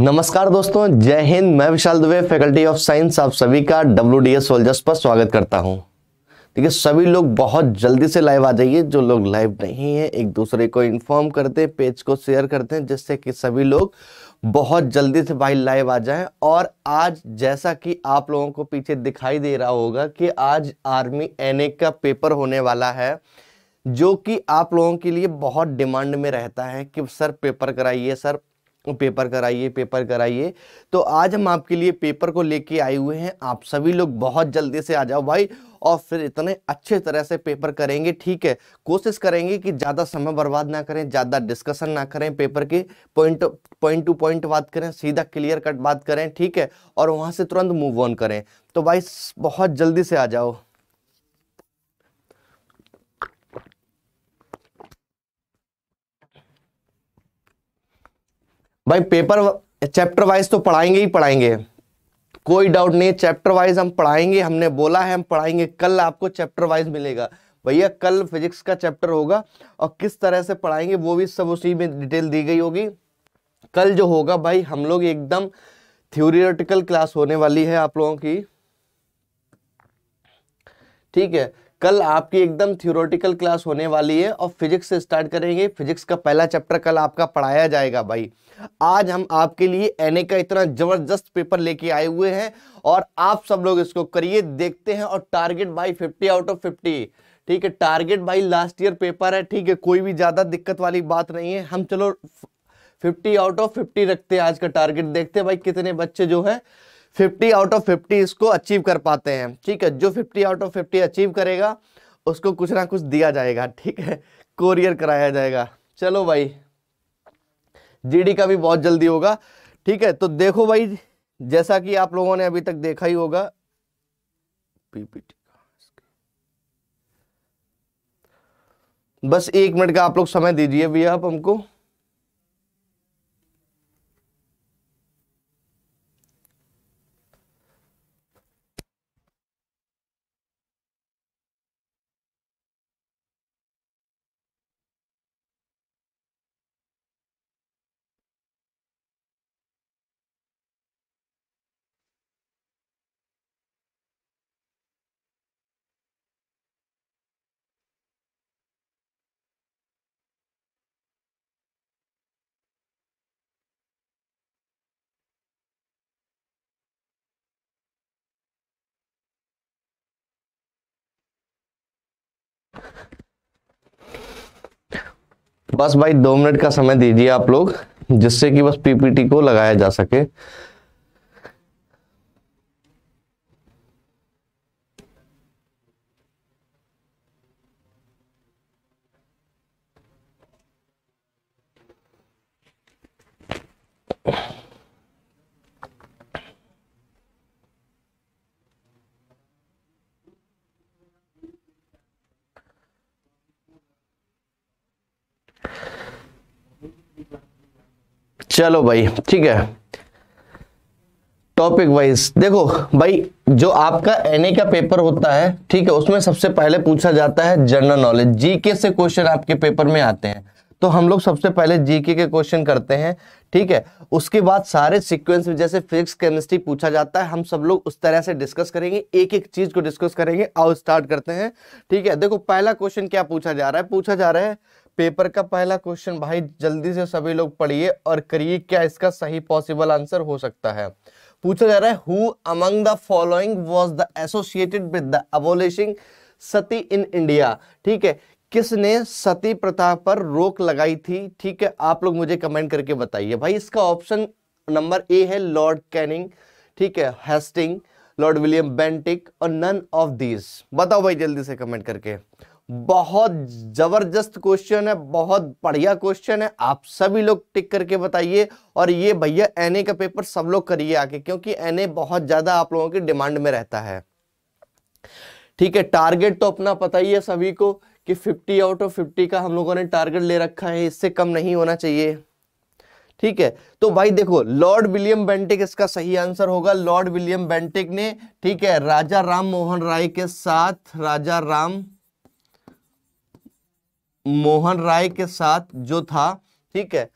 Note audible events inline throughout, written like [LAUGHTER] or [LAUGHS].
नमस्कार दोस्तों जय हिंद मैं Vishal Dubey faculty of science आप सभी का डब्ल्यू डी एस सोल्जर्स पर स्वागत करता हूं ठीक है सभी लोग बहुत जल्दी से लाइव आ जाइए जो लोग लाइव नहीं है एक दूसरे को इन्फॉर्म करते हैं पेज को शेयर करते हैं जिससे कि सभी लोग बहुत जल्दी से भाई लाइव आ जाएं और आज जैसा कि आप लोगों को पीछे दिखाई दे रहा होगा कि आज आर्मी एन का पेपर होने वाला है जो कि आप लोगों के लिए बहुत डिमांड में रहता है कि सर पेपर कराइए सर पेपर कराइए पेपर कराइए तो आज हम आपके लिए पेपर को लेके आए हुए हैं आप सभी लोग बहुत जल्दी से आ जाओ भाई और फिर इतने अच्छे तरह से पेपर करेंगे ठीक है कोशिश करेंगे कि ज़्यादा समय बर्बाद ना करें ज़्यादा डिस्कशन ना करें पेपर के पॉइंट पॉइंट टू पॉइंट बात करें सीधा क्लियर कट बात करें ठीक है और वहाँ से तुरंत मूव ऑन करें तो भाई बहुत जल्दी से आ जाओ भाई पेपर चैप्टर वाइज तो पढ़ाएंगे ही पढ़ाएंगे कोई डाउट नहीं चैप्टर वाइज हम पढ़ाएंगे हमने बोला है हम पढ़ाएंगे कल आपको चैप्टर वाइज मिलेगा भैया कल फिजिक्स का चैप्टर होगा और किस तरह से पढ़ाएंगे वो भी सब उसी में डिटेल दी गई होगी कल जो होगा भाई हम लोग एकदम थ्योरिटिकल क्लास होने वाली है आप लोगों की ठीक है कल आपकी एकदम थियोरटिकल क्लास होने वाली है और फिजिक्स से स्टार्ट करेंगे फिजिक्स का पहला चैप्टर कल आपका पढ़ाया जाएगा भाई आज हम आपके लिए एन का इतना जबरदस्त पेपर लेके आए हुए हैं और आप सब लोग इसको करिए देखते हैं और टारगेट भाई फिफ्टी आउट ऑफ फिफ्टी ठीक है टारगेट भाई लास्ट ईयर पेपर है ठीक है कोई भी ज़्यादा दिक्कत वाली बात नहीं है हम चलो फिफ्टी आउट ऑफ फिफ्टी रखते हैं आज का टारगेट देखते हैं भाई कितने बच्चे जो है 50 आउट ऑफ 50 इसको अचीव कर पाते हैं ठीक है जो 50 आउट ऑफ 50 अचीव करेगा उसको कुछ ना कुछ दिया जाएगा ठीक है कोरियर कराया जाएगा चलो भाई जीडी का भी बहुत जल्दी होगा ठीक है तो देखो भाई जैसा कि आप लोगों ने अभी तक देखा ही होगा पीपीटी बस एक मिनट का आप लोग समय दीजिए भैया आप हमको बस भाई दो मिनट का समय दीजिए आप लोग जिससे कि बस पीपीटी को लगाया जा सके चलो भाई ठीक है टॉपिक वाइज देखो भाई जो आपका एनए का पेपर होता है ठीक है उसमें सबसे पहले पूछा जाता है जनरल नॉलेज जीके से क्वेश्चन आपके पेपर में आते हैं तो हम लोग सबसे पहले जीके के क्वेश्चन करते हैं ठीक है उसके बाद सारे सीक्वेंस में जैसे फिजिक्स केमिस्ट्री पूछा जाता है हम सब लोग उस तरह से डिस्कस करेंगे एक एक चीज को डिस्कस करेंगे और स्टार्ट करते हैं ठीक है देखो पहला क्वेश्चन क्या पूछा जा रहा है पूछा जा रहा है पेपर का पहला क्वेश्चन भाई जल्दी से सभी लोग पढ़िए और करिए क्या इसका सही पॉसिबल आंसर हो सकता है पूछा जा रहा है who among the following was the associated with the abolishing sati in India ठीक है किसने सती प्रथा पर रोक लगाई थी ठीक है आप लोग मुझे कमेंट करके बताइए भाई इसका ऑप्शन नंबर ए है लॉर्ड कैनिंग ठीक है हेस्टिंग लॉर्ड विलियम बेंटिक और नन ऑफ दीज बताओ भाई जल्दी से कमेंट करके बहुत जबरदस्त क्वेश्चन है बहुत बढ़िया क्वेश्चन है आप सभी लोग टिक करके बताइए और ये भैया एनए का पेपर सब लोग करिए आके क्योंकि एनए बहुत ज्यादा आप लोगों की डिमांड में रहता है ठीक है टारगेट तो अपना पता ही है सभी को कि 50 आउट ऑफ 50 का हम लोगों ने टारगेट ले रखा है इससे कम नहीं होना चाहिए ठीक है तो भाई देखो लॉर्ड विलियम बेंटिक इसका सही आंसर होगा लॉर्ड विलियम बेंटिक ने ठीक है राजा राम मोहन राय के साथ राजा राम मोहन राय के साथ जो था ठीक है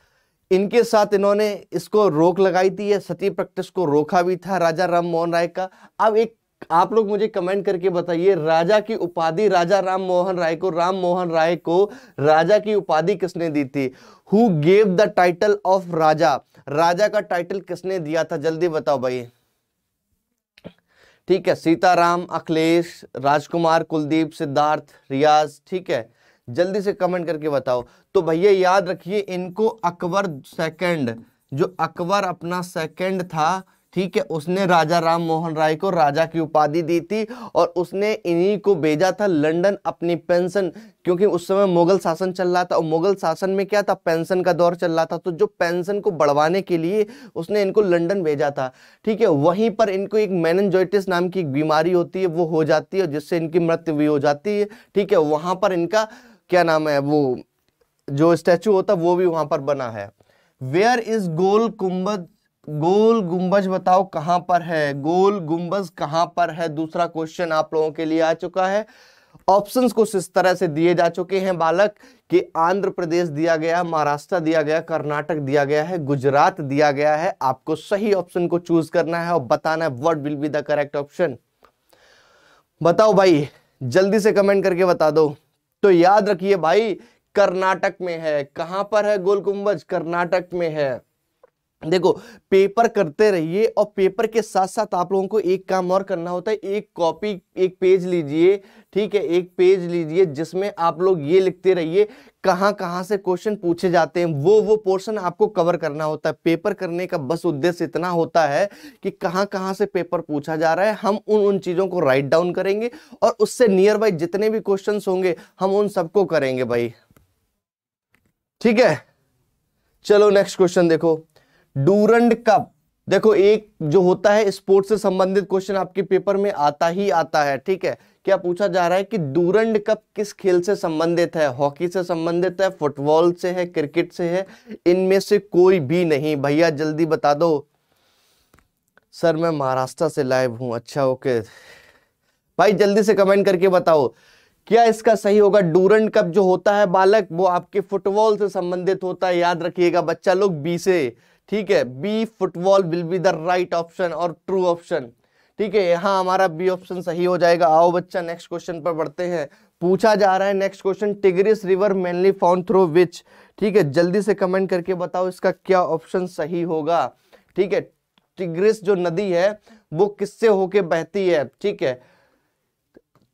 इनके साथ इन्होंने इसको रोक लगाई थी सती प्रैक्टिस को रोका भी था राजा राम मोहन राय का अब एक आप लोग मुझे कमेंट करके बताइए राजा की उपाधि राजा राम मोहन राय को राम मोहन राय को राजा की उपाधि किसने दी थी who gave the title of raja राजा का टाइटल किसने दिया था जल्दी बताओ भाई ठीक है सीताराम अखिलेश राजकुमार कुलदीप सिद्धार्थ रियाज ठीक है जल्दी से कमेंट करके बताओ तो भैया याद रखिए इनको अकबर सेकंड जो अकबर अपना सेकंड था ठीक है उसने राजा राम मोहन राय को राजा की उपाधि दी थी और उसने इन्हीं को भेजा था लंदन अपनी पेंशन क्योंकि उस समय मुगल शासन चल रहा था और मुगल शासन में क्या था पेंशन का दौर चल रहा था तो जो पेंशन को बढ़वाने के लिए उसने इनको लंदन भेजा था ठीक है वहीं पर इनको एक मैनजोइटिस नाम की एक बीमारी होती है वो हो जाती है जिससे इनकी मृत्यु भी हो जाती है ठीक है वहाँ पर इनका क्या नाम है वो जो स्टैचू होता वो भी वहां पर बना है वेयर इज गोल गुम्बद गोल गुंबज बताओ कहां पर है गोल गुंबज कहां पर है दूसरा क्वेश्चन आप लोगों के लिए आ चुका है ऑप्शंस कुछ इस तरह से दिए जा चुके हैं बालक कि आंध्र प्रदेश दिया गया महाराष्ट्र दिया गया कर्नाटक दिया गया है गुजरात दिया गया है आपको सही ऑप्शन को चूज करना है और बताना है what will be the correct option बताओ भाई जल्दी से कमेंट करके बता दो तो याद रखिए भाई कर्नाटक में है कहां पर है गोल गुंबज कर्नाटक में है देखो पेपर करते रहिए और पेपर के साथ साथ आप लोगों को एक काम और करना होता है एक कॉपी एक पेज लीजिए ठीक है एक पेज लीजिए जिसमें आप लोग ये लिखते रहिए कहाँ कहाँ से क्वेश्चन पूछे जाते हैं वो वो पोर्शन आपको कवर करना होता है पेपर करने का बस उद्देश्य इतना होता है कि कहाँ कहाँ से पेपर पूछा जा रहा है हम उन उन चीज़ों को राइट डाउन करेंगे और उससे नियर बाई जितने भी क्वेश्चन होंगे हम उन सबको करेंगे भाई ठीक है चलो नेक्स्ट क्वेश्चन देखो डूरंड कप देखो एक जो होता है स्पोर्ट्स से संबंधित क्वेश्चन आपके पेपर में आता ही आता है ठीक है क्या पूछा जा रहा है कि डूरंड कप किस खेल से संबंधित है हॉकी से संबंधित है फुटबॉल से है क्रिकेट से है इनमें से कोई भी नहीं भैया जल्दी बता दो सर मैं महाराष्ट्र से लाइव हूं अच्छा ओके भाई जल्दी से कमेंट करके बताओ क्या इसका सही होगा डूरंड कप जो होता है बालक वो आपके फुटबॉल से संबंधित होता है याद रखिएगा बच्चा लोग बी से ठीक है B football will be the right option और ट्रू ऑप्शन ठीक है यहाँ हमारा बी ऑप्शन सही हो जाएगा आओ बच्चा नेक्स्ट क्वेश्चन पर बढ़ते हैं पूछा जा रहा है next question Tigris river mainly found through which ठीक है जल्दी से कमेंट करके बताओ इसका क्या ऑप्शन सही होगा ठीक है टिग्रिस जो नदी है वो किससे होके बहती है ठीक है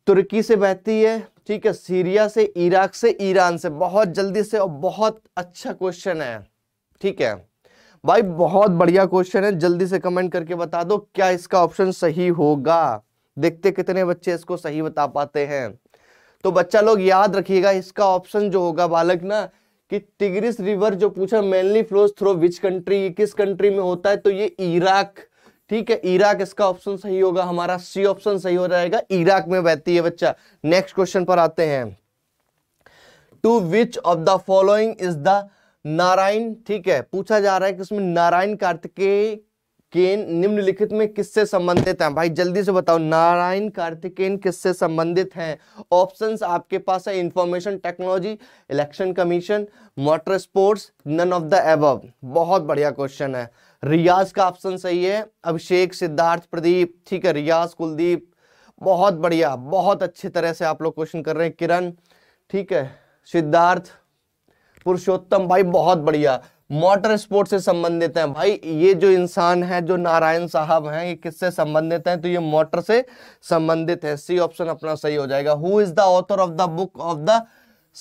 तुर्की से बहती है ठीक है सीरिया से इराक से ईरान से बहुत जल्दी से और बहुत अच्छा क्वेश्चन है ठीक है भाई बहुत बढ़िया क्वेश्चन है जल्दी से कमेंट करके बता दो क्या इसका ऑप्शन सही होगा देखते कितने बच्चे इसको सही बता पाते हैं तो बच्चा लोग याद रखिएगा इसका ऑप्शन जो होगा बालक ना कि टिग्रिस रिवर जो पूछा mainly flows through which country किस कंट्री में होता है तो ये इराक ठीक है इराक इसका ऑप्शन सही होगा हमारा सी ऑप्शन सही हो जाएगा इराक में बहती है बच्चा नेक्स्ट क्वेश्चन पर आते हैं to which of the following is the Narayan ठीक है पूछा जा रहा है कि उसमें नारायण कार्तिकेय केन निम्नलिखित में किससे संबंधित हैं भाई जल्दी से बताओ नारायण कार्तिकेन किससे संबंधित हैं ऑप्शंस आपके पास है information technology election commission motor sports none of the above बहुत बढ़िया क्वेश्चन है रियाज का ऑप्शन सही है अभिषेक सिद्धार्थ प्रदीप ठीक है रियाज कुलदीप बहुत बढ़िया बहुत अच्छी तरह से आप लोग क्वेश्चन कर रहे हैं किरण ठीक है सिद्धार्थ पुरुषोत्तम भाई बहुत बढ़िया मोटर स्पोर्ट से संबंधित हैं भाई ये जो इंसान है जो नारायण साहब हैं ये किससे संबंधित हैं तो ये मोटर से संबंधित है सी ऑप्शन अपना सही हो जाएगा who is the author of the book of the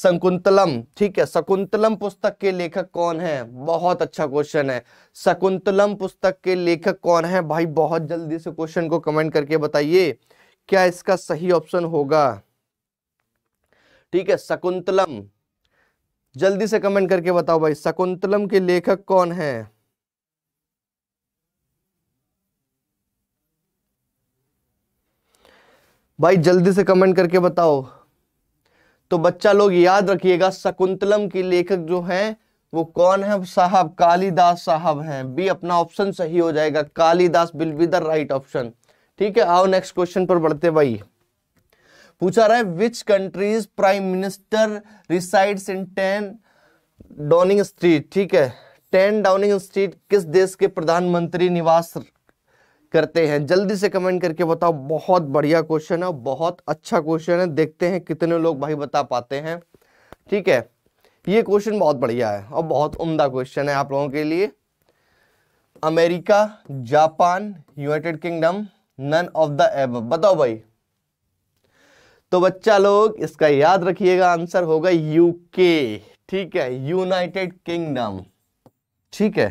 Shakuntalam ठीक है शकुंतलम पुस्तक के लेखक कौन है बहुत अच्छा क्वेश्चन है शकुंतलम पुस्तक के लेखक कौन है भाई बहुत जल्दी से क्वेश्चन को कमेंट करके बताइए क्या इसका सही ऑप्शन होगा ठीक है शकुंतलम जल्दी से कमेंट करके बताओ भाई शकुंतलम के लेखक कौन है भाई जल्दी से कमेंट करके बताओ तो बच्चा लोग याद रखिएगा शकुंतलम के लेखक जो है वो कौन है साहब कालिदास साहब हैं बी अपना ऑप्शन सही हो जाएगा Kalidas will be the right option ठीक है आओ नेक्स्ट क्वेश्चन पर बढ़ते भाई पूछा रहा है which country's prime minister resides in ten Downing Street ठीक है टेन डाउनिंग स्ट्रीट किस देश के प्रधानमंत्री निवास करते हैं जल्दी से कमेंट करके बताओ बहुत बढ़िया क्वेश्चन है बहुत अच्छा क्वेश्चन है देखते हैं कितने लोग भाई बता पाते हैं ठीक है ये क्वेश्चन बहुत बढ़िया है और बहुत उम्दा क्वेश्चन है आप लोगों के लिए America Japan United Kingdom none of the above बताओ भाई तो बच्चा लोग इसका याद रखिएगा आंसर होगा यूके ठीक है यूनाइटेड किंगडम ठीक है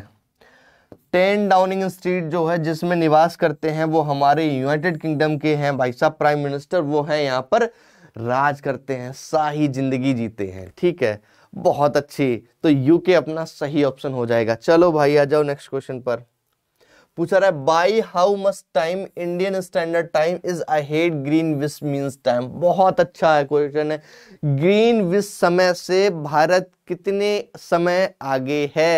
टेन डाउनिंग स्ट्रीट जो है जिसमें निवास करते हैं वो हमारे यूनाइटेड किंगडम के हैं भाई साहब प्राइम मिनिस्टर वो है यहाँ पर राज करते हैं शाही जिंदगी जीते हैं ठीक है बहुत अच्छी तो यूके अपना सही ऑप्शन हो जाएगा चलो भाई आ जाओ नेक्स्ट क्वेश्चन पर पूछा रहा है by how much time Indian standard time is ahead Greenwich means time बहुत अच्छा है क्वेश्चन है ग्रीन विश समय से भारत कितने समय आगे है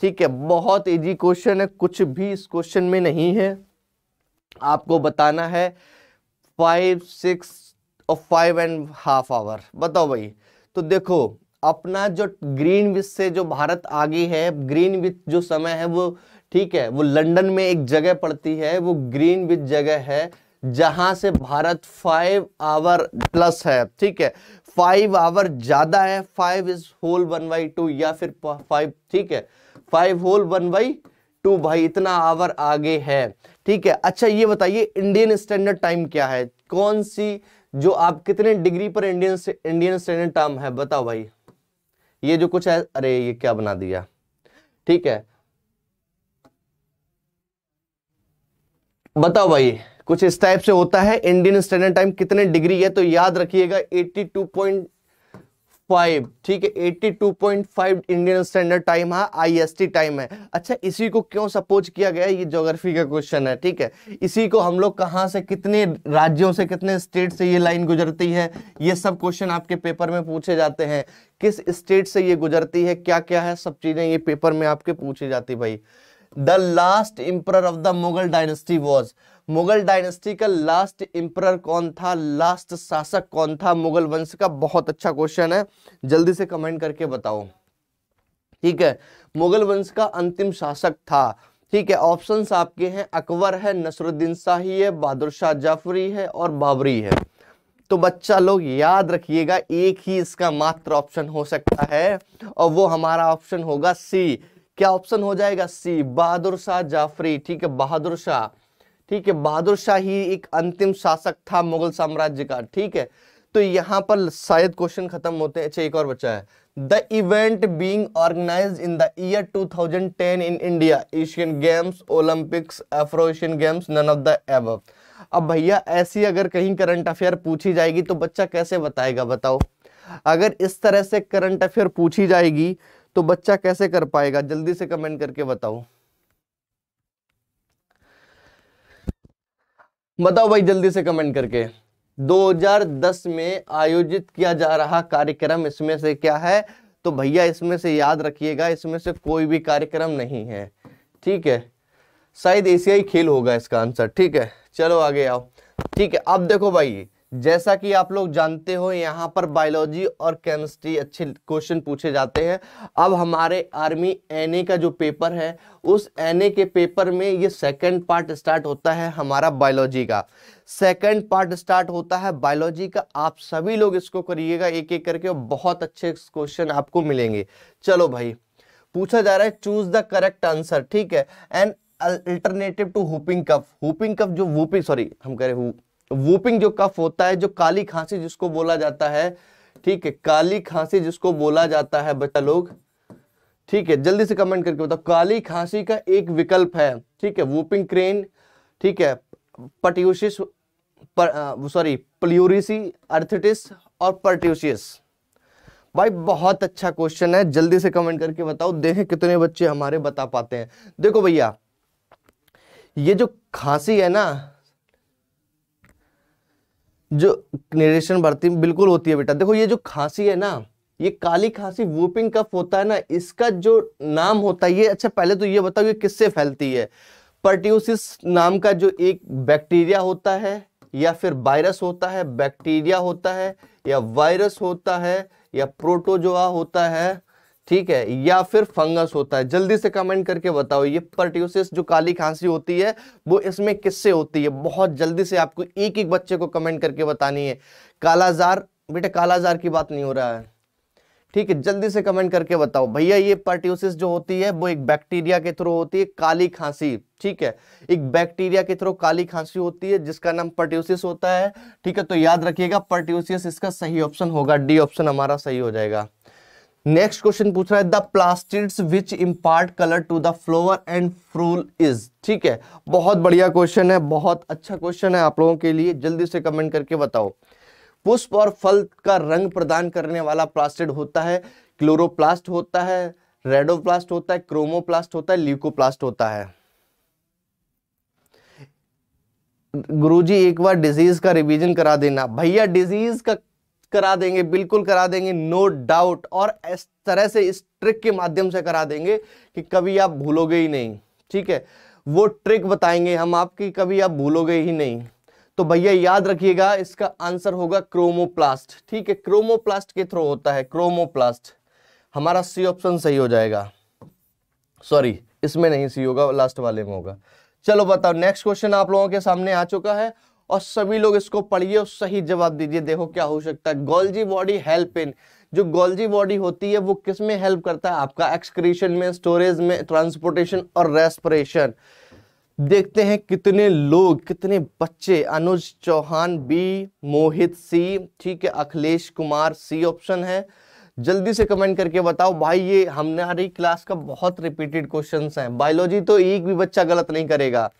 ठीक है बहुत इजी क्वेश्चन है कुछ भी इस क्वेश्चन में नहीं है आपको बताना है फाइव सिक्स और फाइव एंड हाफ आवर बताओ भाई तो देखो अपना जो ग्रीन विथ से जो भारत आगे है ग्रीन विथ जो समय है वो ठीक है वो लंदन में एक जगह पड़ती है वो ग्रीन विच जगह है जहां से भारत फाइव आवर प्लस है ठीक है फाइव आवर ज्यादा है five is whole one by two या फिर फाइव ठीक है five whole one by two भाई इतना आवर आगे है ठीक है अच्छा ये बताइए इंडियन स्टैंडर्ड टाइम क्या है कौन सी जो आप कितने डिग्री पर इंडियन इंडियन स्टैंडर्ड टाइम है बताओ भाई ये जो कुछ है अरे ये क्या बना दिया ठीक है बताओ भाई कुछ इस टाइप से होता है इंडियन स्टैंडर्ड टाइम कितने डिग्री है तो याद रखिएगा 82.5 ठीक है 82.5 इंडियन स्टैंडर्ड टाइम है आईएसटी टाइम है अच्छा इसी को क्यों सपोज किया गया ये ज्योग्राफी का क्वेश्चन है ठीक है इसी को हम लोग कहाँ से कितने राज्यों से कितने स्टेट से ये लाइन गुजरती है ये सब क्वेश्चन आपके पेपर में पूछे जाते हैं किस स्टेट से ये गुजरती है क्या क्या है सब चीजें ये पेपर में आपके पूछी जाती भाई the last emperor of the Mughal dynasty was Mughal dynasty का लास्ट इंपर कौन था लास्ट शासक कौन था मुगल वंश का बहुत अच्छा क्वेश्चन है जल्दी से कमेंट करके बताओ ठीक है मुगल वंश का अंतिम शासक था ठीक है ऑप्शंस आपके हैं अकबर है नसरुद्दीन शाही है बहादुर शाह जाफरी है और बाबरी है तो बच्चा लोग याद रखिएगा एक ही इसका मात्र ऑप्शन हो सकता है और वो हमारा ऑप्शन होगा सी क्या ऑप्शन हो जाएगा सी बहादुर शाह जाफरी ठीक है बहादुर शाह ठीक है बहादुर शाह ही एक अंतिम शासक था मुगल साम्राज्य का ठीक है तो यहां पर शायद क्वेश्चन खत्म होते हैं अच्छा एक और बचा है the event being organised in the year 2010 in India Asian Games Olympics Afro Asian Games none of the above अब भैया ऐसी अगर कहीं करंट अफेयर पूछी जाएगी तो बच्चा कैसे बताएगा बताओ अगर इस तरह से करंट अफेयर पूछी जाएगी तो बच्चा कैसे कर पाएगा जल्दी से कमेंट करके बताओ बताओ भाई जल्दी से कमेंट करके 2010 में आयोजित किया जा रहा कार्यक्रम इसमें से क्या है तो भैया इसमें से याद रखिएगा इसमें से कोई भी कार्यक्रम नहीं है ठीक है शायद एशियाई खेल होगा इसका आंसर ठीक है चलो आगे आओ ठीक है अब देखो भाई जैसा कि आप लोग जानते हो यहाँ पर बायोलॉजी और केमिस्ट्री अच्छे क्वेश्चन पूछे जाते हैं अब हमारे आर्मी एनए का जो पेपर है उस एनए के पेपर में ये सेकंड पार्ट स्टार्ट होता है हमारा बायोलॉजी का सेकंड पार्ट स्टार्ट होता है बायोलॉजी का आप सभी लोग इसको करिएगा एक एक करके और बहुत अच्छे क्वेश्चन आपको मिलेंगे चलो भाई पूछा जा रहा है चूज द करेक्ट आंसर ठीक है and alternative to whooping cough whooping cough जो वूपिंग सॉरी हम कह रहे हैं वूपिंग जो कफ होता है जो काली खांसी जिसको बोला जाता है ठीक है काली खांसी जिसको बोला जाता है बच्चा लोग ठीक है जल्दी से कमेंट करके बताओ काली खांसी का एक विकल्प है ठीक है वूपिंग क्रेन ठीक है पट्यूसिस सॉरी प्लियोरिसी अर्थिटिस और पर्ट्यूशियस भाई बहुत अच्छा क्वेश्चन है जल्दी से कमेंट करके बताओ देखें कितने बच्चे हमारे बता पाते हैं देखो भैया ये जो खांसी है ना जो निरेशन बढ़ती बिल्कुल होती है बेटा देखो ये जो खांसी है ना ये काली खांसी वूपिंग कफ होता है ना इसका जो नाम होता है ये अच्छा पहले तो ये बताओ ये किससे फैलती है पर्ट्यूसिस नाम का जो एक बैक्टीरिया होता है या फिर वायरस होता है बैक्टीरिया होता है या वायरस होता है या प्रोटोजोआ होता है ठीक है या फिर फंगस होता है जल्दी से कमेंट करके बताओ ये पर्ट्यूसिस जो काली खांसी होती है वो इसमें किससे होती है बहुत जल्दी से आपको एक एक बच्चे को कमेंट करके बतानी है कालाजार बेटा कालाजार की बात नहीं हो रहा है ठीक है जल्दी से कमेंट करके बताओ भैया ये पर्ट्यूसिस जो होती है वो एक बैक्टीरिया के थ्रू होती है काली खांसी ठीक है एक बैक्टीरिया के थ्रू काली खांसी होती है जिसका नाम पर्ट्यूसिस होता है ठीक है तो याद रखिएगा पर्ट्यूसिस इसका सही ऑप्शन होगा डी ऑप्शन हमारा सही हो जाएगा नेक्स्ट क्वेश्चन पूछ रहा है the plastids which impart colour to the flower and fruit is ठीक है बहुत बढ़िया क्वेश्चन है बहुत अच्छा क्वेश्चन है आप लोगों के लिए जल्दी से कमेंट करके बताओ पुष्प और फल का रंग प्रदान करने वाला प्लास्टिड होता है क्लोरोप्लास्ट होता है रेडोप्लास्ट होता है क्रोमोप्लास्ट होता है ल्यूकोप्लास्ट होता है गुरुजी एक बार डिजीज का रिवीजन करा देना भैया डिजीज का करा देंगे बिल्कुल करा देंगे नो डाउट और इस तरह से इस ट्रिक के माध्यम से करा देंगे कि कभी आप भूलोगे ही नहीं ठीक है वो ट्रिक बताएंगे हम आपकी कभी आप भूलोगे ही नहीं तो भैया याद रखिएगा इसका आंसर होगा क्रोमोप्लास्ट ठीक है क्रोमोप्लास्ट के थ्रू होता है क्रोमोप्लास्ट हमारा सी ऑप्शन सही हो जाएगा सॉरी इसमें नहीं सी होगा लास्ट वाले में होगा चलो बताओ नेक्स्ट क्वेश्चन आप लोगों के सामने आ चुका है और सभी लोग इसको पढ़िए और सही जवाब दीजिए देखो क्या हो सकता है गोल्जी बॉडी हेल्प इन जो गोल्जी बॉडी होती है वो किस में हेल्प करता है आपका एक्सक्रीशन में स्टोरेज में ट्रांसपोर्टेशन और रेस्परेशन देखते हैं कितने लोग कितने बच्चे अनुज चौहान बी मोहित सी ठीक है अखिलेश कुमार सी ऑप्शन है जल्दी से कमेंट करके बताओ भाई ये हमारी क्लास का बहुत रिपीटेड क्वेश्चंस हैं बायोलॉजी तो एक भी बच्चा गलत नहीं करेगा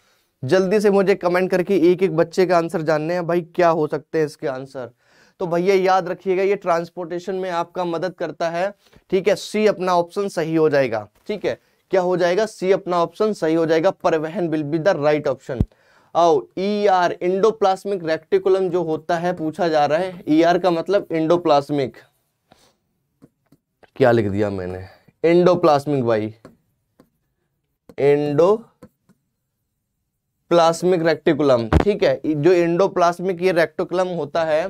जल्दी से मुझे कमेंट करके एक एक बच्चे का आंसर जानने हैं भाई क्या हो सकते हैं इसके आंसर तो भैया याद रखिएगा ये ट्रांसपोर्टेशन में आपका मदद करता है ठीक है सी अपना ऑप्शन सही हो जाएगा ठीक है क्या हो जाएगा सी अपना ऑप्शन सही हो जाएगा परिवहन will be the right option आओ ई आर प्लास्मिक रेक्टिकुलम जो होता है पूछा जा रहा है ई e आर का मतलब प्लास्मिक क्या लिख दिया मैंने प्लास्मिक भाई इंडो प्लास्मिक रेक्टिकुलम ठीक है जो प्लास्मिक ये रेक्टिकुलम होता है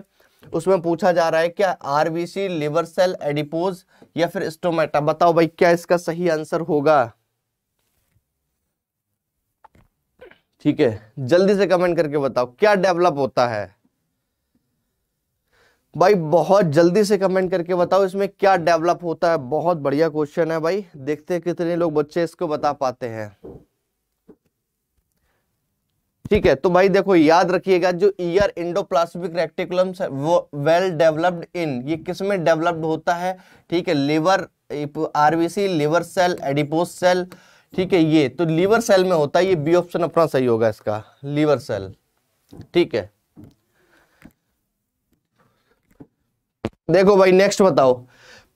उसमें पूछा जा रहा है क्या आरबीसी लिवर सेल एडिपोज या फिर स्टोमेटा बताओ भाई क्या इसका सही आंसर होगा ठीक है जल्दी से कमेंट करके बताओ क्या डेवलप होता है भाई बहुत जल्दी से कमेंट करके बताओ इसमें क्या डेवलप होता है बहुत बढ़िया क्वेश्चन है भाई देखते हैं कितने लोग बच्चे इसको बता पाते हैं ठीक है तो भाई देखो याद रखिएगा जो ईयर इंडोप्लास्मिक रेक्टिकुलम वो वेल डेवलप्ड इन ये किस में डेवलप्ड होता है ठीक है liver RBC liver cell adipose cell ठीक है ये तो लीवर सेल में होता है ये बी ऑप्शन अपना सही होगा इसका लीवर सेल ठीक है देखो भाई नेक्स्ट बताओ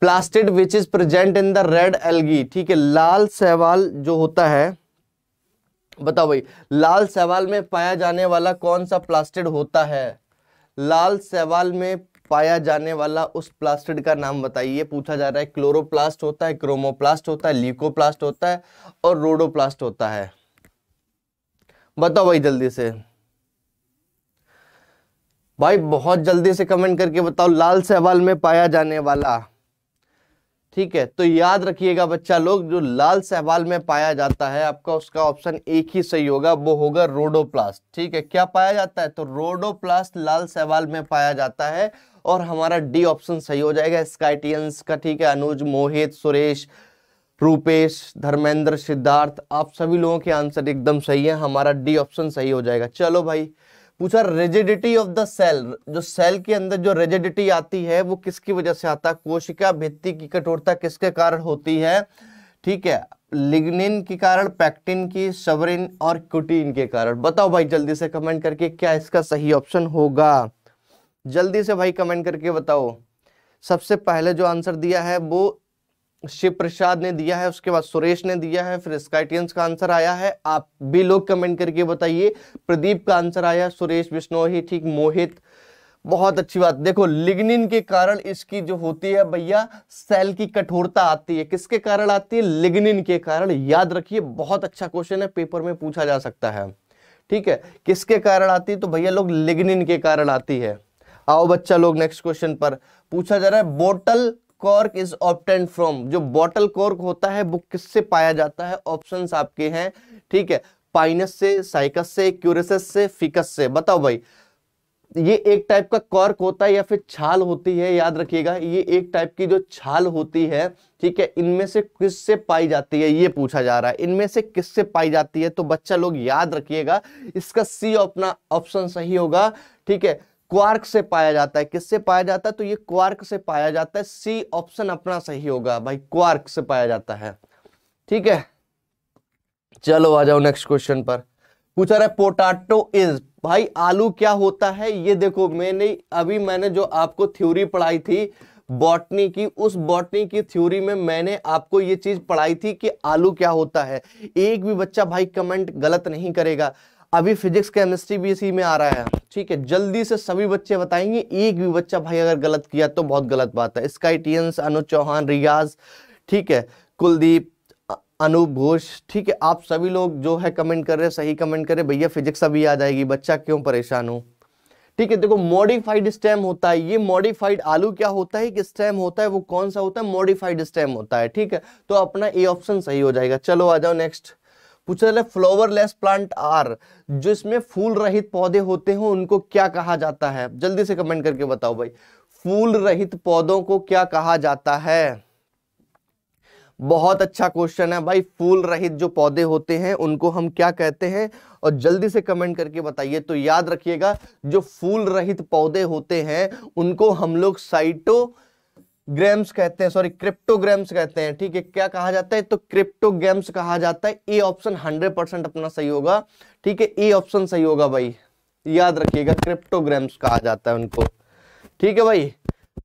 plastid which is present in the red algae ठीक है लाल सहवाल जो होता है बताओ भाई लाल सवाल में पाया जाने वाला कौन सा प्लास्टिड होता है लाल सवाल में पाया जाने वाला उस प्लास्टिड का नाम बताइए पूछा जा रहा है क्लोरोप्लास्ट होता है क्रोमोप्लास्ट होता है ल्यूकोप्लास्ट होता है और रोडोप्लास्ट होता है बताओ भाई जल्दी से भाई बहुत जल्दी से कमेंट करके बताओ लाल सवाल में पाया जाने वाला ठीक है तो याद रखिएगा बच्चा लोग जो लाल सहवाल में पाया जाता है आपका उसका ऑप्शन एक ही सही होगा वो होगा रोडोप्लास्ट ठीक है क्या पाया जाता है तो रोडोप्लास्ट लाल सहवाल में पाया जाता है और हमारा डी ऑप्शन सही हो जाएगा स्काइटियंस का ठीक है अनुज मोहित सुरेश रूपेश धर्मेंद्र सिद्धार्थ आप सभी लोगों के आंसर एकदम सही है हमारा डी ऑप्शन सही हो जाएगा चलो भाई पूछा रेजिडिटी ऑफ द सेल जो सेल के अंदर जो रेजिडिटी आती है वो किसकी वजह से आता है कोशिका भित्ति की कठोरता किसके कारण होती है ठीक है लिग्निन के कारण पैक्टिन की सवरिन और क्यूटीन के कारण बताओ भाई जल्दी से कमेंट करके क्या इसका सही ऑप्शन होगा जल्दी से भाई कमेंट करके बताओ सबसे पहले जो आंसर दिया है वो शिव प्रसाद ने दिया है उसके बाद सुरेश ने दिया है फिर स्काइटियंस का आंसर आया है आप भी लोग कमेंट करके बताइए प्रदीप का आंसर आया सुरेश बिश्नोही ठीक मोहित बहुत अच्छी बात देखो लिग्निन के कारण इसकी जो होती है भैया सेल की कठोरता आती है किसके कारण आती है लिग्निन के कारण याद रखिए बहुत अच्छा क्वेश्चन है पेपर में पूछा जा सकता है ठीक है किसके कारण आती है तो भैया लोग लिग्निन के कारण आती है आओ बच्चा लोग नेक्स्ट क्वेश्चन पर पूछा जा रहा है bottle cork is obtained from जो बॉटल कॉर्क होता है वो किससे पाया जाता है ऑप्शन आपके हैं ठीक है पाइनस से साइकस से क्यूरेस से फिकस से बताओ भाई ये एक टाइप का कॉर्क होता है या फिर छाल होती है याद रखिएगा ये एक टाइप की जो छाल होती है ठीक है इनमें से किससे पाई जाती है ये पूछा जा रहा है इनमें से किससे पाई जाती है तो बच्चा लोग याद रखिएगा इसका सी अपना ऑप्शन सही होगा ठीक है क्वार्क से पाया जाता है किससे पाया जाता है तो ये क्वार्क से पाया जाता है सी ऑप्शन अपना सही होगा भाई क्वार्क से पाया जाता है ठीक है चलो आ जाओ नेक्स्ट क्वेश्चन पर पूछा रहा है पोटाटो इज भाई आलू क्या होता है ये देखो मैंने अभी मैंने जो आपको थ्योरी पढ़ाई थी बॉटनी की उस बॉटनी की थ्योरी में मैंने आपको ये चीज पढ़ाई थी कि आलू क्या होता है एक भी बच्चा भाई कमेंट गलत नहीं करेगा अभी फिजिक्स केमिस्ट्री भी इसी में आ रहा है ठीक है जल्दी से सभी बच्चे बताएंगे एक भी बच्चा भाई अगर गलत किया तो बहुत गलत बात है स्काइटियंस अनु चौहान रियाज ठीक है कुलदीप अनूप घोष ठीक है आप सभी लोग जो है कमेंट कर रहे हैं सही कमेंट करें भैया फिजिक्स अभी आ जाएगी बच्चा क्यों परेशान हो ठीक है देखो मॉडिफाइड स्टेम होता है ये मॉडिफाइड आलू क्या होता है कि स्टेम होता है वो कौन सा होता है मॉडिफाइड स्टेम होता है ठीक है तो अपना ए ऑप्शन सही हो जाएगा चलो आ जाओ नेक्स्ट पूछा चले फ्लोवरलेस प्लांट आर जिसमें फूल रहित पौधे होते हैं उनको क्या कहा जाता है जल्दी से कमेंट करके बताओ भाई फूल रहित पौधों को क्या कहा जाता है बहुत अच्छा क्वेश्चन है भाई फूल रहित जो पौधे होते हैं उनको हम क्या कहते हैं और जल्दी से कमेंट करके बताइए तो याद रखिएगा जो फूल रहित पौधे होते हैं उनको हम लोग साइटो ग्रेम्स कहते हैं सॉरी क्रिप्टोग्राम्स कहते हैं ठीक है क्या कहा जाता है तो क्रिप्टोग्राम्स कहा जाता है ए ऑप्शन हंड्रेड परसेंट अपना सही होगा ठीक है ए ऑप्शन सही होगा भाई याद रखिएगा क्रिप्टोग्राम्स कहा जाता है उनको ठीक है भाई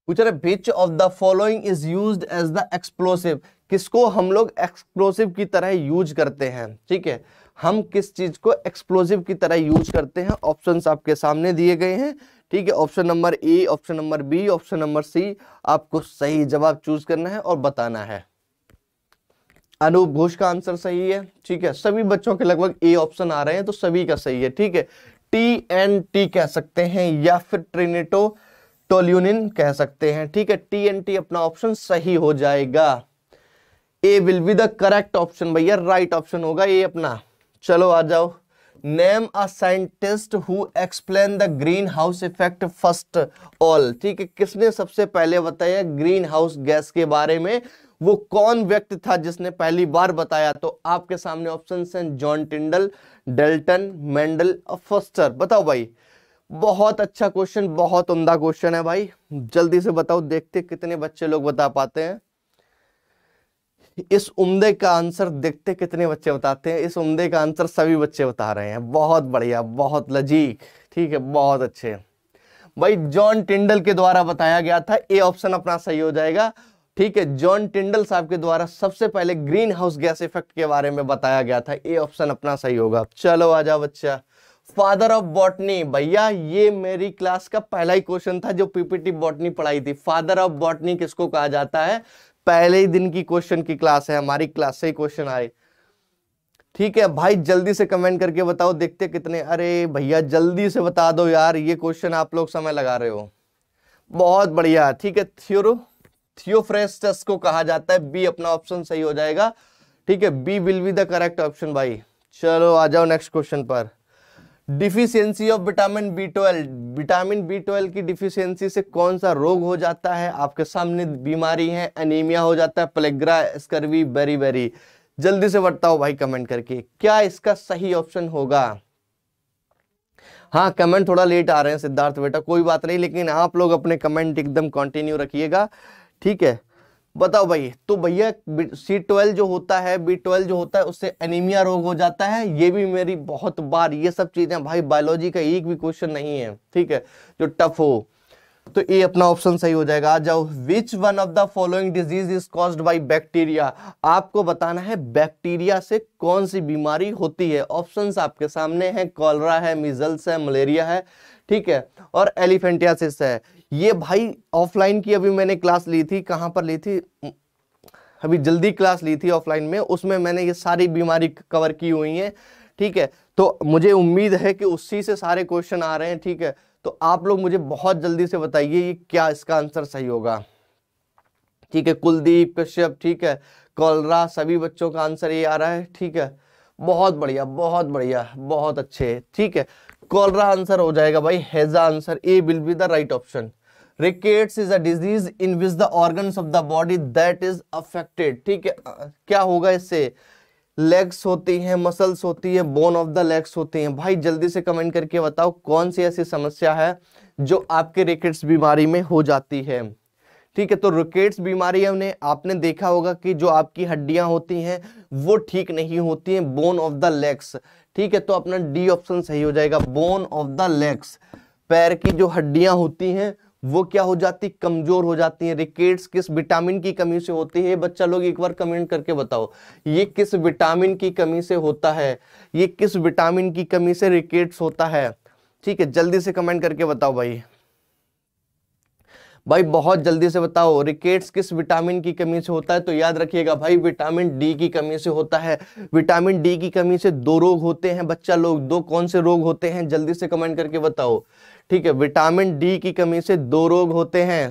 पूछ रहे which of the following is use as the explosive किसको हम लोग एक्सप्लोसिव की तरह यूज करते हैं ठीक है हम किस चीज़ को एक्सप्लोजिव की तरह यूज करते हैं ऑप्शंस आपके सामने दिए गए हैं ठीक है option number A option number B option number C आपको सही जवाब चूज करना है और बताना है अनूप घोष का आंसर सही है ठीक है सभी बच्चों के लगभग ए ऑप्शन आ रहे हैं तो सभी का सही है ठीक है टी एन टी कह सकते हैं या फिर ट्रिनेटो टोल्यूनिन कह सकते हैं ठीक है टी एन टी अपना ऑप्शन सही हो जाएगा A will be the correct option भैया राइट ऑप्शन होगा ए अपना चलो आ जाओ name a scientist who explain the green house effect first all ठीक है किसने सबसे पहले बताया ग्रीन हाउस गैस के बारे में वो कौन व्यक्ति था जिसने पहली बार बताया तो आपके सामने ऑप्शन हैं जॉन टिंडल डेल्टन मेंडल और फर्स्टर बताओ भाई बहुत अच्छा क्वेश्चन बहुत उमदा क्वेश्चन है भाई जल्दी से बताओ देखते कितने बच्चे लोग बता पाते हैं इस उम्दे का आंसर देखते कितने बच्चे बताते हैं इस उम्दे का आंसर सभी बच्चे बता रहे हैं बहुत बढ़िया बहुत लजीक ठीक है बहुत अच्छे भाई जॉन टिंडल के द्वारा बताया गया था ए ऑप्शन अपना सही हो जाएगा ठीक है जॉन टिंडल साहब के द्वारा सबसे पहले ग्रीन हाउस गैस इफेक्ट के बारे में बताया गया था ए ऑप्शन अपना सही होगा चलो आ जाओ बच्चा फादर ऑफ बॉटनी भैया ये मेरी क्लास का पहला ही क्वेश्चन था जो पीपीटी बॉटनी पढ़ाई थी फादर ऑफ बॉटनी किसको कहा जाता है पहले ही दिन की क्वेश्चन की क्लास है हमारी क्लास से ही क्वेश्चन आए ठीक है भाई जल्दी से कमेंट करके बताओ देखते कितने अरे भैया जल्दी से बता दो यार ये क्वेश्चन आप लोग समय लगा रहे हो बहुत बढ़िया ठीक है थियोरो थियोफ्रेस्टस को कहा जाता है बी अपना ऑप्शन सही हो जाएगा ठीक है B will be the correct option भाई चलो आ जाओ नेक्स्ट क्वेश्चन पर deficiency of vitamin B twelve vitamin B twelve की डिफिशियंसी से कौन सा रोग हो जाता है आपके सामने बीमारी है एनीमिया हो जाता है प्लेग्रा स्कर्वी बेरी बेरी जल्दी से बताओ भाई कमेंट करके क्या इसका सही ऑप्शन होगा हाँ कमेंट थोड़ा लेट आ रहे हैं सिद्धार्थ बेटा कोई बात नहीं लेकिन आप लोग अपने कमेंट एकदम कंटिन्यू रखिएगा ठीक है बताओ भाई तो भैया सी ट्वेल्व जो होता है बी ट्वेल्व जो होता है उससे एनीमिया रोग हो जाता है ये भी मेरी बहुत बार ये सब चीजें भाई बायोलॉजी का एक भी क्वेश्चन नहीं है ठीक है जो टफ हो तो ये अपना ऑप्शन सही हो जाएगा आ जाओ which one of the following disease is caused by bacteria आपको बताना है बैक्टीरिया से कौन सी बीमारी होती है ऑप्शन आपके सामने है कॉलरा है मिजल्स है मलेरिया है ठीक है और एलिफेंटियासिस है ये भाई ऑफलाइन की अभी मैंने क्लास ली थी कहाँ पर ली थी अभी जल्दी क्लास ली थी ऑफलाइन में उसमें मैंने ये सारी बीमारी कवर की हुई है ठीक है तो मुझे उम्मीद है कि उसी से सारे क्वेश्चन आ रहे हैं ठीक है तो आप लोग मुझे बहुत जल्दी से बताइए ये क्या इसका आंसर सही होगा ठीक है कुलदीप कश्यप ठीक है कॉलरा सभी बच्चों का आंसर ये आ रहा है ठीक है बहुत बढ़िया बहुत बढ़िया बहुत अच्छे ठीक है कॉलरा आंसर हो जाएगा भाई हैजा answer A will be the right option rickets is a disease in which the organs of the body that is affected ठीक है क्या होगा इससे लेग्स होती हैं मसल्स होती है बोन ऑफ द लेग्स होती हैं भाई जल्दी से कमेंट करके बताओ कौन सी ऐसी समस्या है जो आपके रिकेट्स बीमारी में हो जाती है ठीक है तो रिकेट्स बीमारी हमने आपने देखा होगा कि जो आपकी हड्डियां होती हैं वो ठीक नहीं होती हैं बोन ऑफ द लेग्स ठीक है तो अपना डी ऑप्शन सही हो जाएगा बोन ऑफ द लेग्स पैर की जो हड्डियां होती हैं वो क्या हो जाती कमजोर हो जाती है रिकेट्स किस विटामिन की कमी से होती है बच्चा लोग एक बार कमेंट करके बताओ ये किस विटामिन की कमी से होता है ये किस विटामिन की कमी से रिकेट्स होता है ठीक है जल्दी से कमेंट करके बताओ भाई भाई बहुत जल्दी से बताओ रिकेट्स किस विटामिन की कमी से होता है तो याद रखिएगा भाई विटामिन डी की कमी से होता है विटामिन डी की कमी से दो रोग होते हैं बच्चा लोग दो कौन से रोग होते हैं जल्दी से कमेंट करके बताओ ठीक है विटामिन डी की कमी से दो रोग होते हैं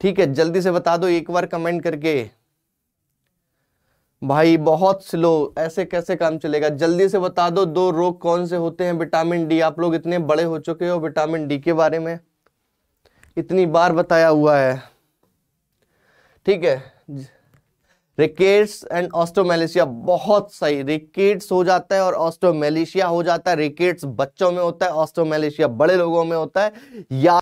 ठीक है जल्दी से बता दो एक बार कमेंट करके भाई बहुत स्लो ऐसे कैसे काम चलेगा जल्दी से बता दो दो रोग कौन से होते हैं विटामिन डी आप लोग इतने बड़े हो चुके हो विटामिन डी के बारे में इतनी बार बताया हुआ है ठीक है रिकेट्स एंड ऑस्टोमेलिशिया बहुत सही रिकेट्स हो जाता है और ऑस्टोमेलिशिया हो जाता है रिकेट्स बच्चों में होता है ऑस्टोमेलिशिया बड़े लोगों में होता है या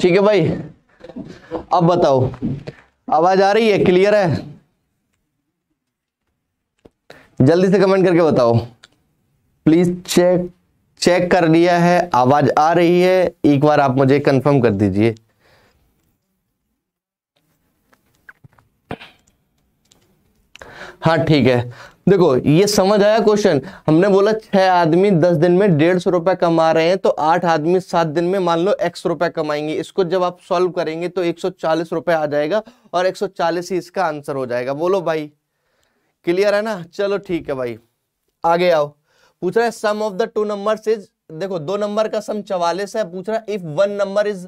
ठीक है भाई अब बताओ आवाज आ रही है क्लियर है जल्दी से कमेंट करके बताओ प्लीज चेक चेक कर लिया है आवाज आ रही है एक बार आप मुझे कंफर्म कर दीजिए हाँ ठीक है देखो ये समझ आया क्वेश्चन हमने बोला छह आदमी दस दिन में डेढ़ सौ रुपए कमा रहे हैं तो आठ आदमी सात दिन में मान लो एक्स रुपए कमाएंगे इसको जब आप सॉल्व करेंगे तो एक सौ चालीस रुपए आ जाएगा और एक सौ चालीस ही इसका आंसर हो जाएगा बोलो भाई क्लियर है ना चलो ठीक है भाई आगे आओ पूछ रहा है sum of the two number is देखो दो नंबर का सम चवालीस है पूछ रहा है if one number is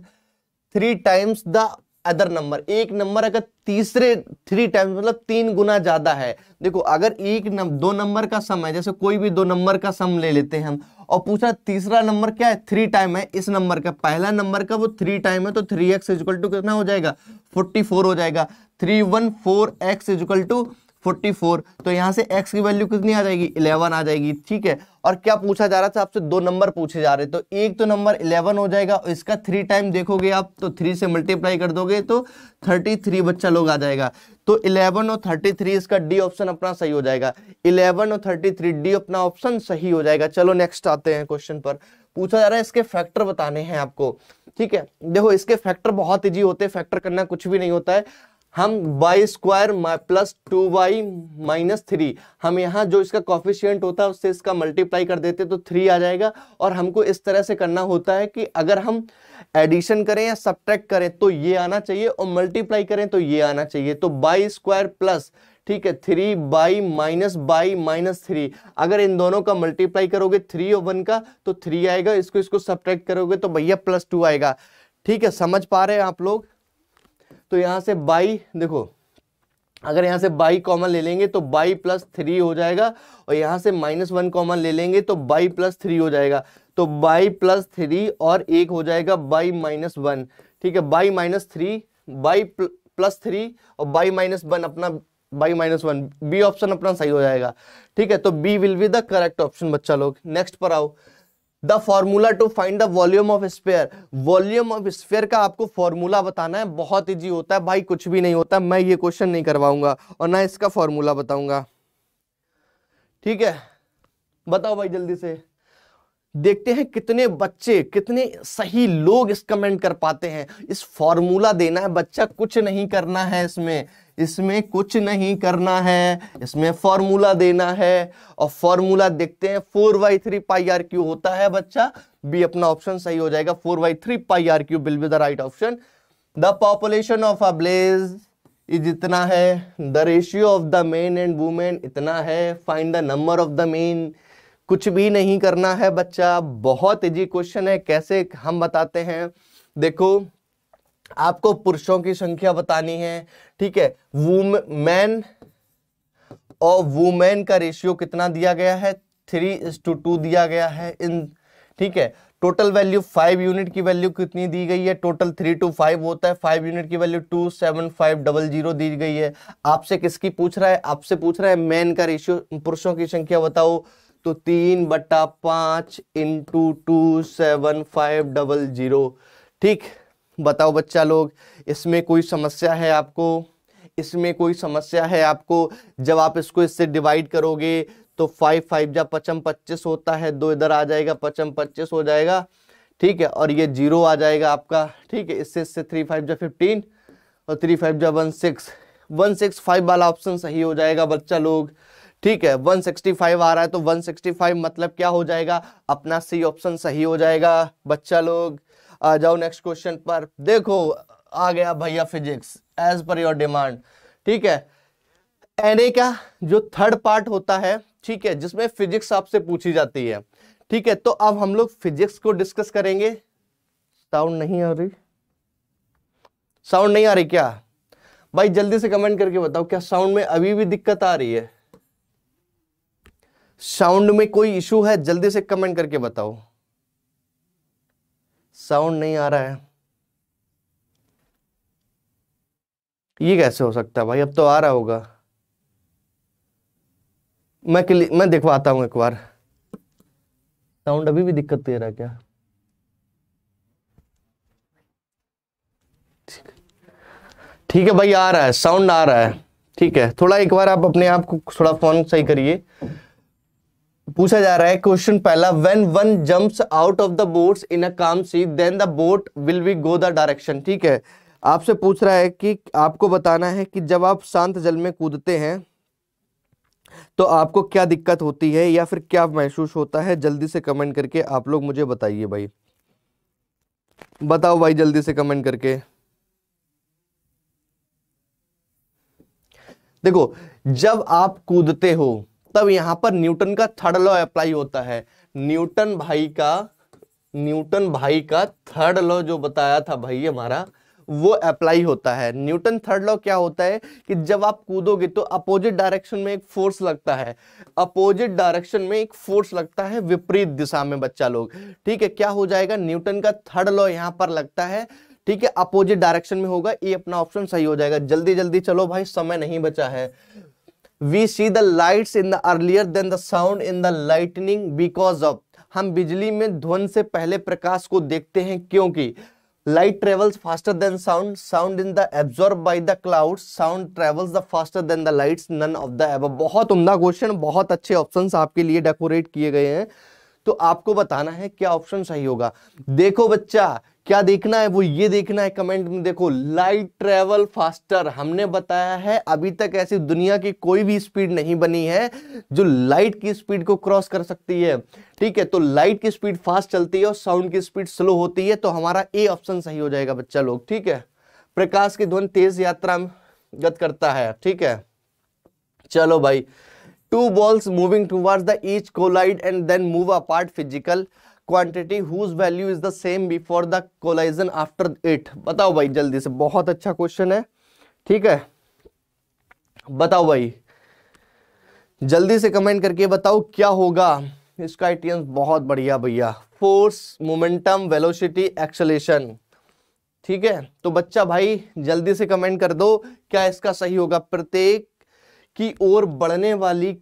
three times the other number एक नंबर अगर तीसरे थ्री टाइम्स मतलब तीन गुना ज्यादा है देखो अगर एक नम, दो नंबर का सम है जैसे कोई भी दो नंबर का सम ले लेते हैं हम और पूछा तीसरा नंबर क्या है थ्री टाइम है इस नंबर का पहला नंबर का वो थ्री टाइम है तो थ्री एक्स इजल टू कितना हो जाएगा फोर्टी फोर हो जाएगा three one four x equal to forty four तो यहाँ से एक्स की वैल्यू कितनी आ जाएगी इलेवन आ जाएगी ठीक है और क्या पूछा जा रहा था आपसे दो नंबर पूछे जा रहे तो एक तो नंबर इलेवन हो जाएगा और इसका थ्री टाइम देखोगे आप तो थ्री से मल्टीप्लाई कर दोगे तो थर्टी थ्री बच्चा लोग आ जाएगा तो इलेवन और थर्टी थ्री इसका डी ऑप्शन अपना सही हो जाएगा इलेवन और थर्टी थ्री डी अपना ऑप्शन सही हो जाएगा चलो नेक्स्ट आते हैं क्वेश्चन पर पूछा जा रहा है इसके फैक्टर बताने हैं आपको ठीक है देखो इसके फैक्टर बहुत ईजी होते हैं फैक्टर करना कुछ भी नहीं होता है हम y square plus two y minus three हम यहाँ जो इसका कॉफिशियंट होता है उससे इसका मल्टीप्लाई कर देते तो थ्री आ जाएगा और हमको इस तरह से करना होता है कि अगर हम एडिशन करें या सब्ट्रैक्ट करें तो ये आना चाहिए और मल्टीप्लाई करें तो ये आना चाहिए तो बाई स्क्वायर प्लस ठीक है three y minus y minus three अगर इन दोनों का मल्टीप्लाई करोगे थ्री और वन का तो थ्री आएगा इसको इसको सब्ट्रैक्ट करोगे तो भैया प्लस टू आएगा ठीक है समझ पा रहे हैं आप लोग तो यहाँ से बाई देखो अगर यहाँ से बाई कॉमन ले लेंगे तो बाई प्लस थ्री हो जाएगा और यहाँ से माइनस वन कॉमन ले लेंगे तो बाई प्लस थ्री हो जाएगा तो बाई प्लस थ्री और एक हो जाएगा बाई माइनस वन ठीक है y minus three y plus three और बाई माइनस वन अपना y minus one B option अपना सही हो जाएगा ठीक है तो B will be the correct option बच्चा लोग नेक्स्ट पर आओ the formula to find the volume of sphere volume of sphere का आपको फॉर्मूला बताना है बहुत इजी होता है भाई कुछ भी नहीं होता मैं ये क्वेश्चन नहीं करवाऊंगा और ना इसका फॉर्मूला बताऊंगा ठीक है बताओ भाई जल्दी से देखते हैं कितने बच्चे कितने सही लोग इस कमेंट कर पाते हैं इस फॉर्मूला देना है बच्चा कुछ नहीं करना है इसमें इसमें कुछ नहीं करना है इसमें फॉर्मूला देना है और फॉर्मूला देखते हैं four by three pi r cube होता है बच्चा बी अपना ऑप्शन सही हो जाएगा four by three pi r cube will be the right option the population of a place is इतना है the ratio of the men and women इतना है find the number of the men कुछ भी नहीं करना है बच्चा बहुत इजी क्वेश्चन है कैसे हम बताते हैं देखो आपको पुरुषों की संख्या बतानी है ठीक है मैन और वुमेन का रेशियो कितना दिया गया है थ्री टू टू दिया गया है इन ठीक है टोटल वैल्यू फाइव यूनिट की वैल्यू कितनी दी गई है टोटल थ्री टू फाइव होता है फाइव यूनिट की value two seven five double zero दी गई है आपसे किसकी पूछ रहा है आपसे पूछ रहा है मैन का रेशियो पुरुषों की संख्या बताओ तो तीन बट्टा पाँच into two seven five double zero ठीक बताओ बच्चा लोग इसमें कोई समस्या है आपको इसमें कोई समस्या है आपको जब आप इसको इससे डिवाइड करोगे तो फाइव फाइव जब पचम पच्चीस होता है दो इधर आ जाएगा पचम पच्चीस हो जाएगा ठीक है और ये जीरो आ जाएगा आपका ठीक है इससे इससे थ्री फाइव जा फिफ्टीन और थ्री फाइव जा one six one six five वाला ऑप्शन सही हो जाएगा बच्चा लोग ठीक है वन सिक्सटी फाइव आ रहा है तो वन सिक्सटी फाइव मतलब क्या हो जाएगा अपना सी ऑप्शन सही हो जाएगा बच्चा लोग आ जाओ नेक्स्ट क्वेश्चन पर देखो आ गया भैया physics as per your demand ठीक है एन का जो थर्ड पार्ट होता है ठीक है जिसमें फिजिक्स आपसे पूछी जाती है ठीक है तो अब हम लोग फिजिक्स को डिस्कस करेंगे साउंड नहीं आ रही साउंड नहीं आ रही क्या भाई जल्दी से कमेंट करके बताओ क्या साउंड में अभी भी दिक्कत आ रही है साउंड में कोई इशू है जल्दी से कमेंट करके बताओ साउंड नहीं आ रहा है ये कैसे हो सकता है भाई अब तो आ रहा होगा मैं क्लिक मैं दिखवाता हूं एक बार साउंड अभी भी दिक्कत दे रहा है क्या ठीक है भाई आ रहा है साउंड आ रहा है ठीक है थोड़ा एक बार आप अपने आप को थोड़ा फोन सही करिए पूछा जा रहा है क्वेश्चन पहला when one jumps out of the boats in a calm sea then the boat will be go the direction ठीक है आपसे पूछ रहा है कि आपको बताना है कि जब आप शांत जल में कूदते हैं तो आपको क्या दिक्कत होती है या फिर क्या महसूस होता है जल्दी से कमेंट करके आप लोग मुझे बताइए भाई बताओ भाई जल्दी से कमेंट करके देखो जब आप कूदते हो तब यहाँ पर न्यूटन का थर्ड लॉ अप्लाई होता है न्यूटन भाई का न्यूटन भाई का थर्ड लॉ जो बताया था भाई हमारा वो अप्लाई होता है न्यूटन थर्ड लॉ क्या होता है कि जब आप कूदोगे तो अपोजिट डायरेक्शन में एक फोर्स लगता है अपोजिट डायरेक्शन में एक फोर्स लगता है विपरीत दिशा में बच्चा लोग ठीक है क्या हो जाएगा न्यूटन का थर्ड लॉ यहाँ पर लगता है ठीक है अपोजिट डायरेक्शन में होगा ये अपना ऑप्शन सही हो जाएगा जल्दी जल्दी चलो भाई समय नहीं बचा है we see the lights in the earlier than the sound in the lightning because of हम बिजली में ध्वन से पहले प्रकाश को देखते हैं क्योंकि light travels faster than sound sound in the absorb by the cloud sound travels the faster than the lights none of the above बहुत उमदा क्वेश्चन बहुत अच्छे ऑप्शन आपके लिए डेकोरेट किए गए हैं तो आपको बताना है क्या ऑप्शन सही होगा देखो बच्चा क्या देखना है वो ये देखना है कमेंट में देखो लाइट ट्रेवल फास्टर हमने बताया है अभी तक ऐसी दुनिया की कोई भी स्पीड नहीं बनी है जो लाइट की स्पीड को क्रॉस कर सकती है ठीक है तो लाइट की स्पीड फास्ट चलती है और साउंड की स्पीड स्लो होती है तो हमारा ए ऑप्शन सही हो जाएगा बच्चा लोग ठीक है प्रकाश की ध्वन तेज यात्रा गत करता है ठीक है चलो भाई two balls moving towards the each collide and then move apart physical quantity whose value is the same before the collision after it बताओ भाई जल्दी से बहुत अच्छा क्वेश्चन है ठीक है बताओ भाई जल्दी से कमेंट करके बताओ क्या होगा इसका आइटियंस बहुत बढ़िया भैया फोर्स मोमेंटम वेलोसिटी एक्सलेशन ठीक है तो बच्चा भाई जल्दी से कमेंट कर दो क्या इसका सही होगा प्रत्येक की ओर बढ़ने वाली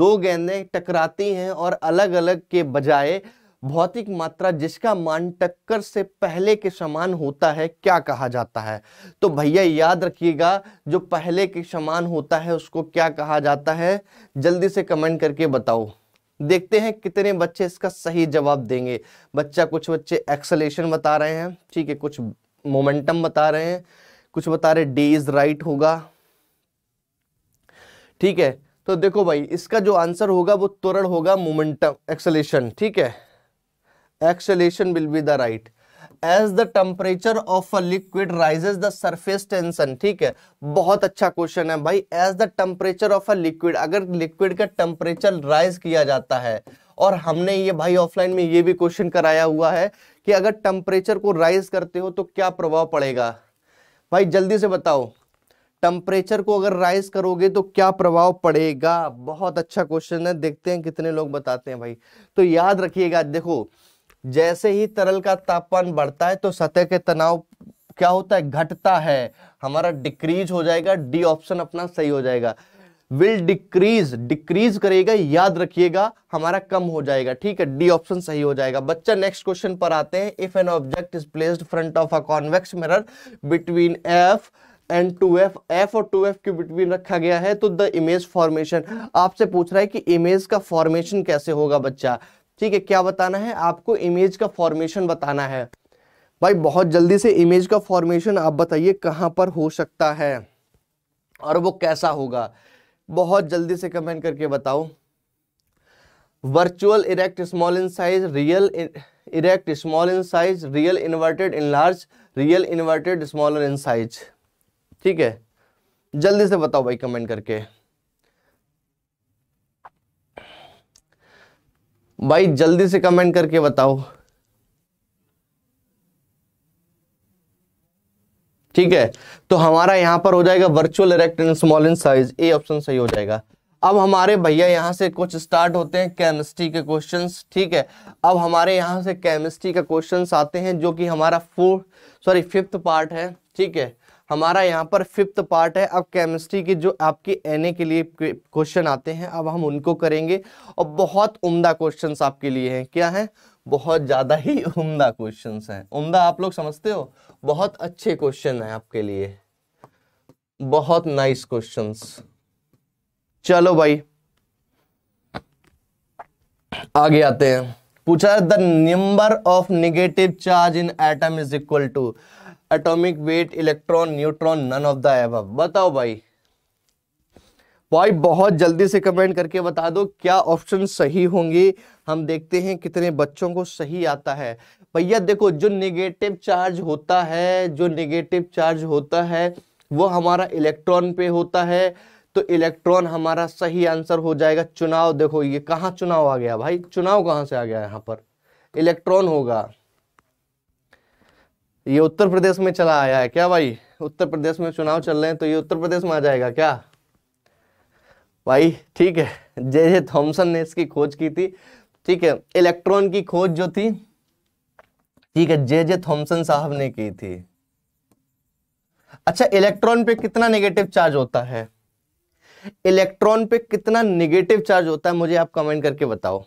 दो गेंदें टकराती हैं और अलग अलग के बजाय भौतिक मात्रा जिसका मान टक्कर से पहले के समान होता है क्या कहा जाता है तो भैया याद रखिएगा जो पहले के समान होता है उसको क्या कहा जाता है जल्दी से कमेंट करके बताओ देखते हैं कितने बच्चे इसका सही जवाब देंगे बच्चा कुछ बच्चे एक्सलेशन बता रहे हैं ठीक है कुछ मोमेंटम बता रहे हैं कुछ बता रहे डे इज राइट होगा ठीक है तो देखो भाई इसका जो आंसर होगा वो त्वरण होगा मोमेंटम एक्सलेशन ठीक है acceleration will be the right as the temperature of a liquid rises the surface tension ठीक है बहुत अच्छा क्वेश्चन है भाई as the temperature of a liquid अगर लिक्विड का टेम्परेचर राइज किया जाता है और हमने ये भाई ऑफलाइन में ये भी क्वेश्चन कराया हुआ है कि अगर टेम्परेचर को राइज करते हो तो क्या प्रभाव पड़ेगा भाई जल्दी से बताओ टेम्परेचर को अगर राइज करोगे तो क्या प्रभाव पड़ेगा बहुत अच्छा क्वेश्चन है देखते हैं कितने लोग बताते हैं भाई तो याद रखिएगा देखो जैसे ही तरल का तापमान बढ़ता है तो सतह के तनाव क्या होता है घटता है हमारा डिक्रीज हो जाएगा डी ऑप्शन अपना सही हो जाएगा विल डिक्रीज डिक्रीज करेगा याद रखिएगा हमारा कम हो जाएगा ठीक है डी ऑप्शन सही हो जाएगा बच्चा नेक्स्ट क्वेश्चन पर आते हैं if an object is placed front of a convex mirror between F and two F F और टू एफ के बिटवीन रखा गया है तो द इमेज फॉर्मेशन आपसे पूछ रहा है कि इमेज का फॉर्मेशन कैसे होगा बच्चा ठीक है क्या बताना है आपको इमेज का फॉर्मेशन बताना है भाई बहुत जल्दी से इमेज का फॉर्मेशन आप बताइए कहाँ पर हो सकता है और वो कैसा होगा बहुत जल्दी से कमेंट करके बताओ virtual erect small in size real erect small in size real inverted in large real inverted smaller in size ठीक है जल्दी से बताओ भाई कमेंट करके भाई जल्दी से कमेंट करके बताओ ठीक है तो हमारा यहां पर हो जाएगा virtual erect in small in size A option सही हो जाएगा अब हमारे भैया यहां से कुछ स्टार्ट होते हैं केमिस्ट्री के क्वेश्चंस ठीक है अब हमारे यहां से केमिस्ट्री का क्वेश्चंस आते हैं जो कि हमारा फोर्थ सॉरी फिफ्थ पार्ट है ठीक है हमारा यहाँ पर फिफ्थ पार्ट है अब केमिस्ट्री के जो आपके एन के लिए क्वेश्चन आते हैं अब हम उनको करेंगे और बहुत उम्दा क्वेश्चन आपके लिए हैं क्या है बहुत ज़्यादा ही उम्दा क्वेश्चन हैं उम्दा आप लोग समझते हो बहुत अच्छे क्वेश्चन हैं आपके लिए बहुत नाइस क्वेश्चन चलो भाई आगे आते हैं पूछा the number of negative charge in atom is equal to atomic weight electron neutron none of the above बताओ भाई भाई बहुत जल्दी से कमेंट करके बता दो क्या ऑप्शन सही होंगे हम देखते हैं कितने बच्चों को सही आता है भैया देखो जो नेगेटिव चार्ज होता है जो नेगेटिव चार्ज होता है वो हमारा इलेक्ट्रॉन पे होता है तो इलेक्ट्रॉन हमारा सही आंसर हो जाएगा चुनाव देखो ये कहाँ चुनाव आ गया भाई चुनाव कहाँ से आ गया यहाँ पर इलेक्ट्रॉन होगा ये उत्तर प्रदेश में चला आया है क्या भाई उत्तर प्रदेश में चुनाव चल रहे हैं तो ये उत्तर प्रदेश में आ जाएगा क्या भाई ठीक है जे जे थॉम्सन ने इसकी खोज की थी ठीक है इलेक्ट्रॉन की खोज जो थी ठीक है जे जे थॉम्सन साहब ने की थी अच्छा इलेक्ट्रॉन पे कितना नेगेटिव चार्ज होता है इलेक्ट्रॉन पे कितना नेगेटिव चार्ज होता है मुझे आप कमेंट करके बताओ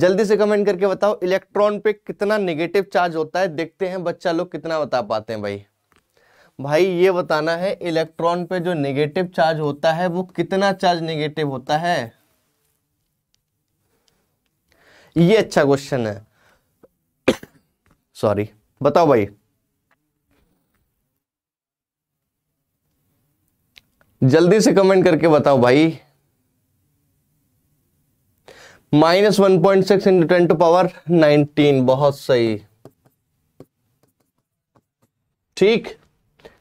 जल्दी से कमेंट करके बताओ इलेक्ट्रॉन पे कितना नेगेटिव चार्ज होता है देखते हैं बच्चा लोग कितना बता पाते हैं भाई भाई ये बताना है इलेक्ट्रॉन पे जो नेगेटिव चार्ज होता है वो कितना चार्ज नेगेटिव होता है ये अच्छा क्वेश्चन है सॉरी [COUGHS] बताओ भाई जल्दी से कमेंट करके बताओ भाई minus one point six into ten to power nineteen बहुत सही ठीक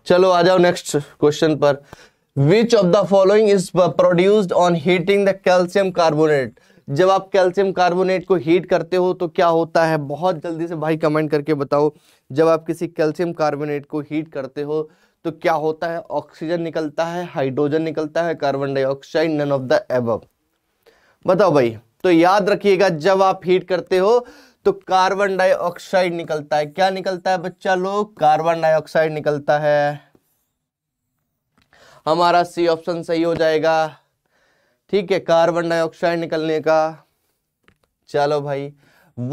चलो आ जाओ नेक्स्ट क्वेश्चन पर which of the following is produced on heating the calcium carbonate जब आप कैल्शियम कार्बोनेट को हीट करते हो तो क्या होता है बहुत जल्दी से भाई कमेंट करके बताओ जब आप किसी कैल्शियम कार्बोनेट को हीट करते हो तो क्या होता है ऑक्सीजन निकलता है हाइड्रोजन निकलता है carbon dioxide none of the above बताओ भाई तो याद रखिएगा जब आप हीट करते हो तो कार्बन डाइऑक्साइड निकलता है क्या निकलता है बच्चा लोग कार्बन डाइऑक्साइड निकलता है हमारा सी ऑप्शन सही हो जाएगा ठीक है कार्बन डाइऑक्साइड निकलने का चलो भाई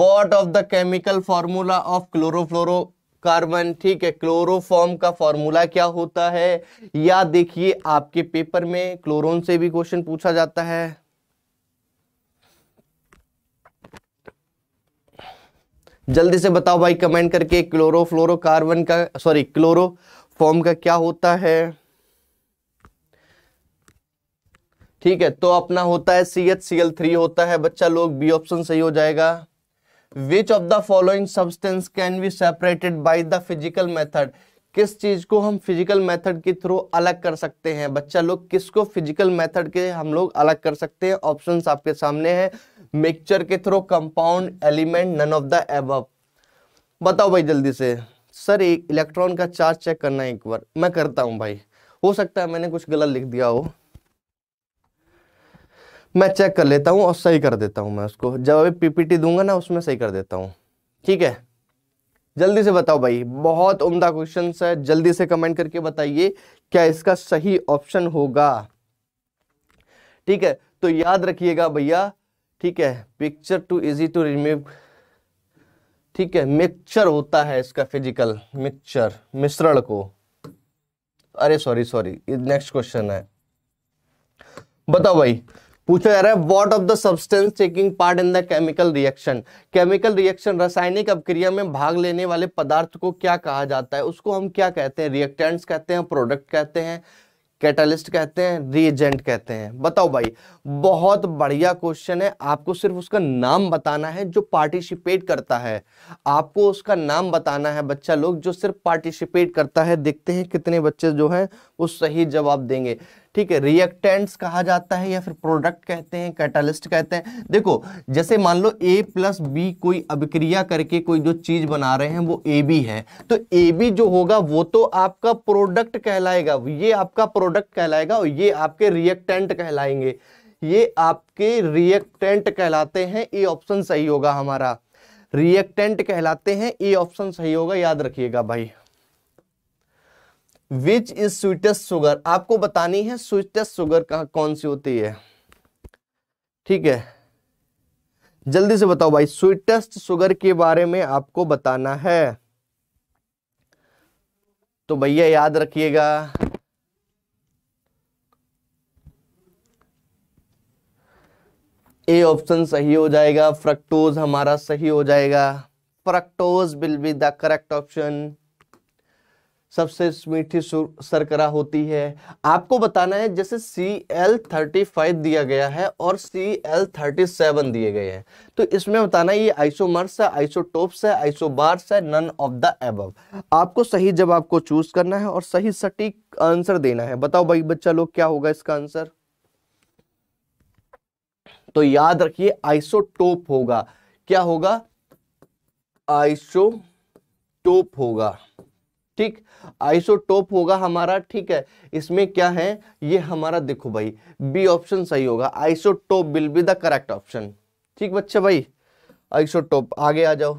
what of the chemical formula of chlorofluoro carbon ठीक है क्लोरोफॉर्म का फॉर्मूला क्या होता है या देखिए आपके पेपर में क्लोरोन से भी क्वेश्चन पूछा जाता है जल्दी से बताओ भाई कमेंट करके क्लोरो क्लोरोफ्लोरोकार्बन का सॉरी क्लोरो फॉर्म का क्या होता है ठीक है तो अपना होता है C H C L three होता है बच्चा लोग बी ऑप्शन सही हो जाएगा which of the following substance can be separated by the physical method किस चीज को हम फिजिकल मेथड के थ्रू अलग कर सकते हैं बच्चा लोग किसको फिजिकल मेथड के हम लोग अलग कर सकते हैं ऑप्शंस आपके सामने हैं मिक्सचर के through compound element none of the above बताओ भाई जल्दी से सर एक इलेक्ट्रॉन का चार्ज चेक करना है एक बार मैं करता हूं भाई हो सकता है मैंने कुछ गलत लिख दिया हो मैं चेक कर लेता हूं और सही कर देता हूं मैं उसको जब अभी पीपीटी दूंगा ना उसमें सही कर देता हूं ठीक है जल्दी से बताओ भाई बहुत उम्दा क्वेश्चन है जल्दी से कमेंट करके बताइए क्या इसका सही ऑप्शन होगा ठीक है तो याद रखिएगा भैया ठीक है picture to easy to remove ठीक है मिक्सचर होता है इसका फिजिकल मिक्सचर मिश्रण को अरे सॉरी सॉरी नेक्स्ट क्वेश्चन है बताओ भाई पूछा जा रहा है what of the substance taking part in the chemical reaction chemical reaction रासायनिक अपक्रिया में भाग लेने वाले पदार्थ को क्या कहा जाता है उसको हम क्या कहते हैं रिएक्टेंट्स कहते हैं प्रोडक्ट कहते हैं कैटलिस्ट कहते हैं रिएजेंट कहते हैं बताओ भाई बहुत बढ़िया क्वेश्चन है आपको सिर्फ उसका नाम बताना है जो पार्टिसिपेट करता है आपको उसका नाम बताना है बच्चा लोग जो सिर्फ पार्टिसिपेट करता है देखते हैं कितने बच्चे जो हैं वो सही जवाब देंगे ठीक है रिएक्टेंट्स कहा जाता है या फिर प्रोडक्ट कहते हैं कैटालिस्ट कहते हैं देखो जैसे मान लो ए प्लस बी कोई अभिक्रिया करके कोई जो चीज बना रहे हैं वो ए बी है तो ए बी जो होगा वो तो आपका प्रोडक्ट कहलाएगा ये आपका प्रोडक्ट कहलाएगा और ये आपके रिएक्टेंट कहलाएंगे ये आपके रिएक्टेंट कहलाते हैं ए ऑप्शन सही होगा हमारा रिएक्टेंट कहलाते हैं ए ऑप्शन सही होगा याद रखिएगा भाई विच इज स्वीटेस्ट सुगर आपको बतानी है स्वीटेस्ट सुगर कहा कौन सी होती है ठीक है जल्दी से बताओ भाई स्वीटेस्ट सुगर के बारे में आपको बताना है तो भैया याद रखिएगा ए ऑप्शन सही हो जाएगा फ्रक्टोज हमारा सही हो जाएगा fructose will be the correct option सबसे मीठी सरकरा होती है आपको बताना है जैसे सी एल थर्टी फाइव दिया गया है और सी एल थर्टी सेवन दिए गए हैं तो इसमें बताना ये आइसोमर्स है आइसोटोप्स है आइसोबार्स है नन ऑफ द एबव आपको सही जवाब को चूज करना है और सही सटीक आंसर देना है बताओ भाई बच्चा लोग क्या होगा इसका आंसर तो याद रखिए आइसोटोप होगा क्या होगा आइसोटोप होगा ठीक आइसोटोप होगा हमारा ठीक है इसमें क्या है ये हमारा देखो भाई बी ऑप्शन सही होगा isotope will be the correct option ठीक बच्चे भाई आइसोटोप आगे आ जाओ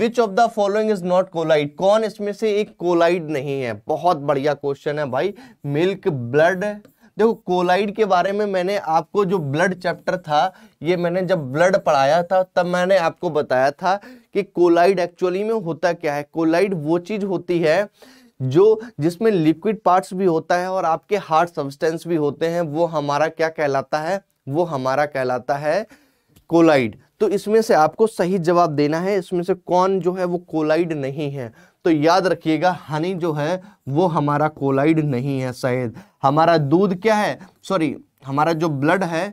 which of the following is not colloid कौन इसमें से एक कोलाइड नहीं है बहुत बढ़िया क्वेश्चन है भाई मिल्क ब्लड देखो कोलाइड के बारे में मैंने आपको जो ब्लड चैप्टर था ये मैंने जब ब्लड पढ़ाया था तब मैंने आपको बताया था कि कोलाइड एक्चुअली में होता क्या है कोलाइड वो चीज होती है जो जिसमें लिक्विड पार्ट्स भी होता है और आपके हार्ड सब्सटेंस भी होते हैं वो हमारा क्या कहलाता है वो हमारा कहलाता है कोलाइड तो इसमें से आपको सही जवाब देना है इसमें से कौन जो है वो कोलाइड नहीं है तो याद रखिएगा हनी जो है वो हमारा कोलाइड नहीं है शायद हमारा दूध क्या है सॉरी हमारा जो ब्लड है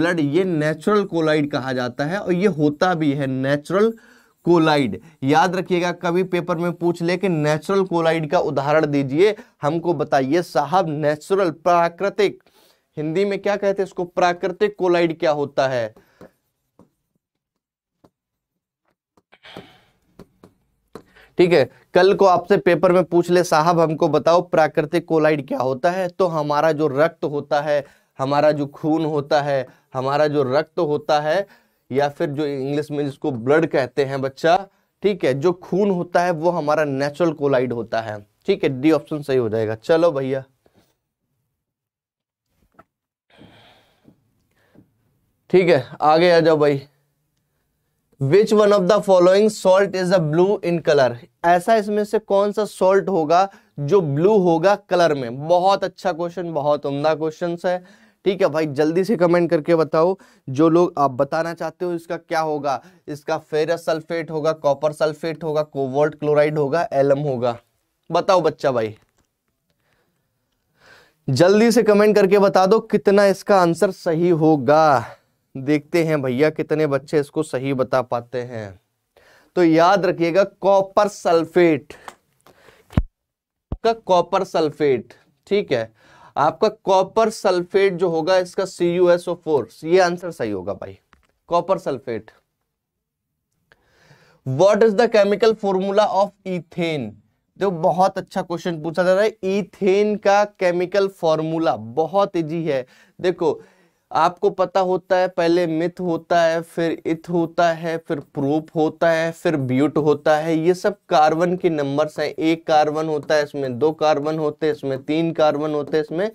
ब्लड ये नेचुरल कोलाइड कहा जाता है और ये होता भी है नेचुरल कोलाइड याद रखिएगा कभी पेपर में पूछ ले कि नेचुरल कोलाइड का उदाहरण दीजिए हमको बताइए साहब नेचुरल प्राकृतिक हिंदी में क्या कहते हैं इसको प्राकृतिक कोलाइड क्या होता है ठीक है कल को आपसे पेपर में पूछ ले साहब हमको बताओ प्राकृतिक कोलाइड क्या होता है तो हमारा जो रक्त होता है हमारा जो खून होता है हमारा जो रक्त होता है या फिर जो इंग्लिश में जिसको ब्लड कहते हैं बच्चा ठीक है जो खून होता है वो हमारा नेचुरल कोलाइड होता है ठीक है डी ऑप्शन सही हो जाएगा चलो भैया ठीक है आगे आ जाओ भाई which one of the following salt is a blue in colour ऐसा इसमें से कौन सा सॉल्ट होगा जो ब्लू होगा कलर में बहुत अच्छा क्वेश्चन बहुत उमदा क्वेश्चन है ठीक है भाई जल्दी से कमेंट करके बताओ जो लोग आप बताना चाहते हो इसका क्या होगा इसका फेरस सल्फेट होगा कॉपर सल्फेट होगा कोवोल्ट क्लोराइड होगा एलम होगा बताओ बच्चा भाई जल्दी से कमेंट करके बता दो कितना इसका आंसर सही होगा देखते हैं भैया कितने बच्चे इसको सही बता पाते हैं तो याद रखिएगा कॉपर सल्फेट का कॉपर सल्फेट ठीक है आपका कॉपर सल्फेट जो होगा इसका C U S O four ये आंसर सही होगा भाई copper sulphate what is the chemical formula of ethane देखो बहुत अच्छा क्वेश्चन पूछा जा रहा है इथेन का केमिकल फॉर्मूला बहुत इजी है देखो आपको पता होता है पहले मिथ होता है फिर इथ होता है फिर प्रूफ होता है फिर ब्यूट होता है ये सब कार्बन के नंबर्स हैं एक कार्बन होता है इसमें दो कार्बन होते हैं इसमें तीन कार्बन होते हैं इसमें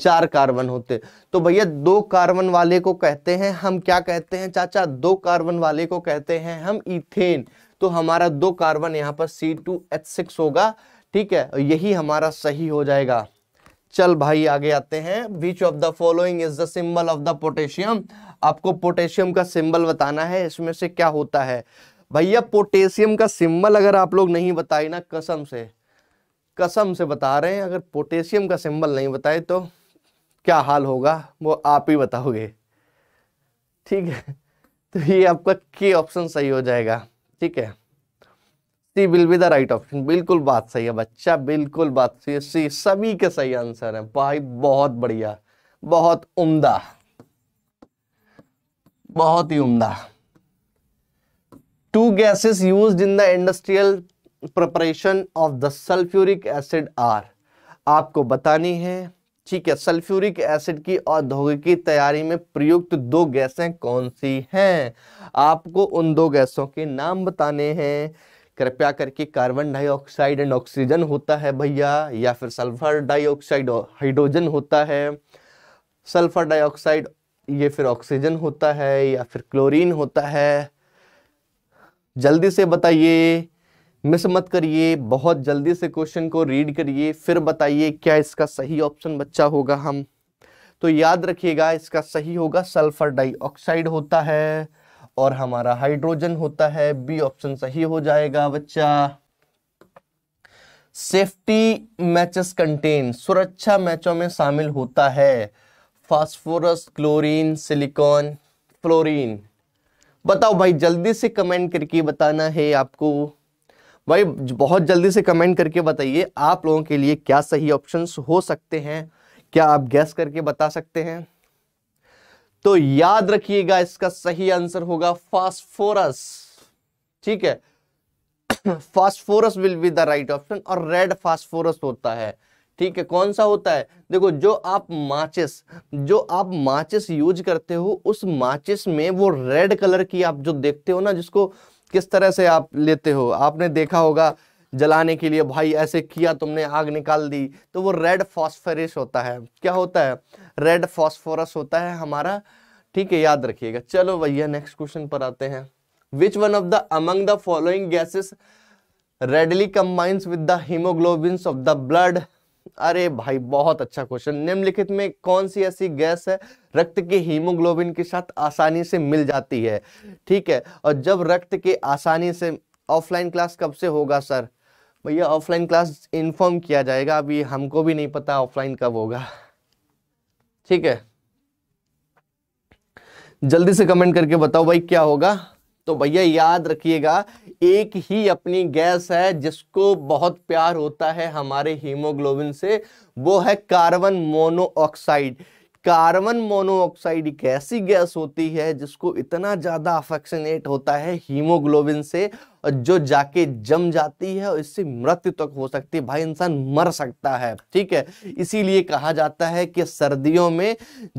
चार कार्बन होते तो भैया दो कार्बन वाले को कहते हैं हम क्या कहते हैं चाचा दो कार्बन वाले को कहते हैं हम इथेन तो हमारा दो कार्बन यहाँ पर सी टू एच सिक्स होगा ठीक है यही हमारा सही हो जाएगा चल भाई आगे आते हैं which of the following is the symbol of the potassium आपको पोटेशियम का सिंबल बताना है इसमें से क्या होता है भैया पोटेशियम का सिंबल अगर आप लोग नहीं बताए ना कसम से कसम से बता रहे हैं अगर पोटेशियम का सिंबल नहीं बताए तो क्या हाल होगा वो आप ही बताओगे ठीक है [LAUGHS] तो ये आपका के ऑप्शन सही हो जाएगा ठीक है C will be the right option बिल्कुल बात सही है बच्चा बिल्कुल बात सही है सी सभी के सही आंसर है भाई बहुत बढ़िया बहुत उम्दा बहुत ही उम्दा two gases used in the industrial preparation of the sulphuric acid are आपको बतानी है ठीक है सल्फ्यूरिक एसिड की औद्योगिक तैयारी में प्रयुक्त दो गैसें कौन सी हैं आपको उन दो गैसों के नाम बताने हैं कृपया करके कार्बन डाइऑक्साइड एंड ऑक्सीजन होता है भैया या फिर सल्फर डाइऑक्साइड हाइड्रोजन होता है सल्फर डाइऑक्साइड ये फिर ऑक्सीजन होता है या फिर क्लोरीन होता है जल्दी से बताइए मिस मत करिए बहुत जल्दी से क्वेश्चन को रीड करिए फिर बताइए क्या इसका सही ऑप्शन बच्चा होगा हम तो याद रखिएगा इसका सही होगा सल्फर डाइऑक्साइड होता है और हमारा हाइड्रोजन होता है बी ऑप्शन सही हो जाएगा बच्चा सेफ्टी मैचेस कंटेन सुरक्षा मैचों में शामिल होता है फास्फोरस क्लोरीन सिलिकॉन फ्लोरीन बताओ भाई जल्दी से कमेंट करके बताना है आपको भाई बहुत जल्दी से कमेंट करके बताइए आप लोगों के लिए क्या सही ऑप्शंस हो सकते हैं क्या आप गैस करके बता सकते हैं तो याद रखिएगा इसका सही आंसर होगा फास्फोरस ठीक है [COUGHS] phosphorus will be the right option और रेड फास्फोरस होता है ठीक है कौन सा होता है देखो जो आप माचिस जो आप माचिस यूज करते हो उस माचिस में वो रेड कलर की आप जो देखते हो ना जिसको किस तरह से आप लेते हो आपने देखा होगा जलाने के लिए भाई ऐसे किया तुमने आग निकाल दी तो वो रेड फॉस्फेरिस होता है क्या होता है रेड फॉस्फोरस होता है हमारा ठीक है याद रखिएगा चलो भैया नेक्स्ट क्वेश्चन पर आते हैं which one of the among the following gases readily combines with the haemoglobin of the blood अरे भाई बहुत अच्छा क्वेश्चन निम्नलिखित में कौन सी ऐसी गैस है रक्त के हीमोग्लोबिन के साथ आसानी से मिल जाती है ठीक है और जब रक्त के आसानी से ऑफलाइन क्लास कब से होगा सर भैया ऑफलाइन क्लास इन्फॉर्म किया जाएगा अभी हमको भी नहीं पता ऑफलाइन कब होगा ठीक है जल्दी से कमेंट करके बताओ भाई क्या होगा तो भैया याद रखिएगा एक ही अपनी गैस है जिसको बहुत प्यार होता है हमारे हीमोग्लोबिन से वो है कार्बन मोनोऑक्साइड कार्बन मोनोऑक्साइड एक ऐसी गैस होती है जिसको इतना ज़्यादा अफेक्शनेट होता है हीमोग्लोबिन से जो जाके जम जाती है और इससे मृत्यु तक हो सकती है भाई इंसान मर सकता है ठीक है इसीलिए कहा जाता है कि सर्दियों में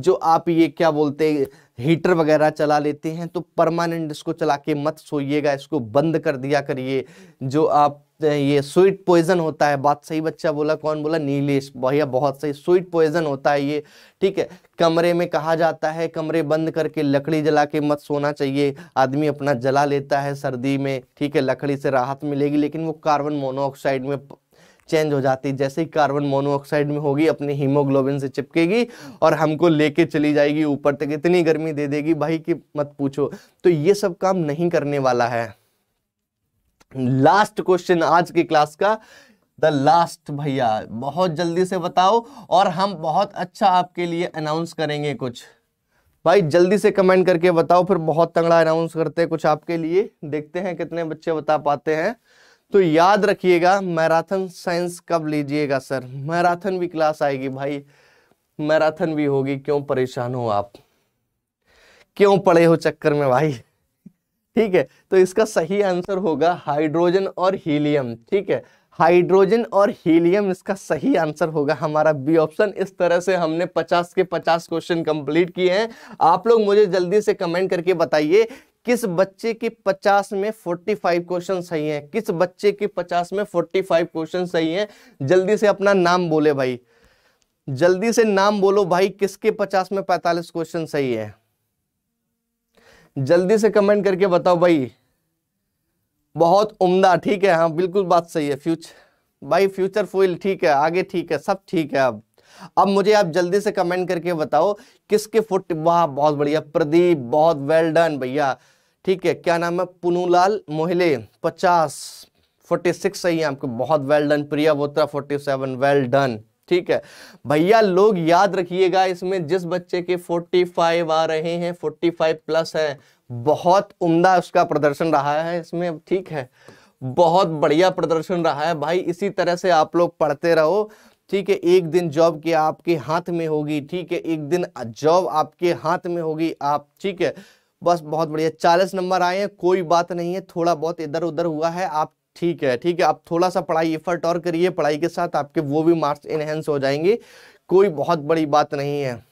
जो आप ये क्या बोलते हैं हीटर वगैरह चला लेते हैं तो परमानेंट इसको चला के मत सोइएगा इसको बंद कर दिया करिए जो आप ये स्वीट पॉइजन होता है बात सही बच्चा बोला कौन बोला नीलेश भैया बहुत सही स्वीट पॉइजन होता है ये ठीक है कमरे में कहा जाता है कमरे बंद करके लकड़ी जला के मत सोना चाहिए आदमी अपना जला लेता है सर्दी में ठीक है लकड़ी से राहत मिलेगी लेकिन वो कार्बन मोनोऑक्साइड में चेंज हो जाती है जैसे ही कार्बन मोनोऑक्साइड में होगी अपने हीमोग्लोबिन से चिपकेगी और हमको लेके चली जाएगी ऊपर तक इतनी गर्मी दे देगी भाई कि मत पूछो तो ये सब काम नहीं करने वाला है लास्ट क्वेश्चन आज की क्लास का द लास्ट भैया बहुत जल्दी से बताओ और हम बहुत अच्छा आपके लिए अनाउंस करेंगे कुछ भाई जल्दी से कमेंट करके बताओ फिर बहुत तंगड़ा अनाउंस करते हैं कुछ आपके लिए देखते हैं कितने बच्चे बता पाते हैं तो याद रखिएगा मैराथन साइंस कब लीजिएगा सर मैराथन भी क्लास आएगी भाई मैराथन भी होगी क्यों परेशान हो आप क्यों पड़े हो चक्कर में भाई ठीक है तो इसका सही आंसर होगा हाइड्रोजन और हीलियम ठीक है हाइड्रोजन और हीलियम इसका सही आंसर होगा हमारा बी ऑप्शन इस तरह से हमने 50 के 50 क्वेश्चन कंप्लीट किए हैं आप लोग मुझे जल्दी से कमेंट करके बताइए किस बच्चे के 50 में 45 क्वेश्चन सही हैं किस बच्चे के 50 में 45 क्वेश्चन सही हैं जल्दी से अपना नाम बोले भाई जल्दी से नाम बोलो भाई किसके पचास में पैंतालीस क्वेश्चन सही है जल्दी से कमेंट करके बताओ भाई बहुत उम्दा ठीक है हाँ बिल्कुल बात सही है फ्यूचर भाई फ्यूचर फुल ठीक है आगे ठीक है सब ठीक है अब अब मुझे आप जल्दी से कमेंट करके बताओ किसके फुट वाह बहुत बढ़िया प्रदीप बहुत वेल डन भैया ठीक है क्या नाम है पुनूलाल मोहले पचास फोर्टी सिक्स सही है आपको बहुत well done Priya Botra forty seven well done ठीक है भैया लोग याद रखिएगा इसमें जिस बच्चे के 45 आ रहे हैं 45 प्लस है बहुत उम्दा उसका प्रदर्शन रहा है इसमें ठीक है बहुत बढ़िया प्रदर्शन रहा है भाई इसी तरह से आप लोग पढ़ते रहो ठीक है एक दिन जॉब के आपके हाथ में होगी ठीक है एक दिन जॉब आपके हाथ में होगी आप ठीक है बस बहुत बढ़िया चालीस नंबर आए हैं कोई बात नहीं है थोड़ा बहुत इधर उधर हुआ है आप ठीक है ठीक है आप थोड़ा सा पढ़ाई एफर्ट और करिए पढ़ाई के साथ आपके वो भी मार्क्स इनहेंस हो जाएंगे कोई बहुत बड़ी बात नहीं है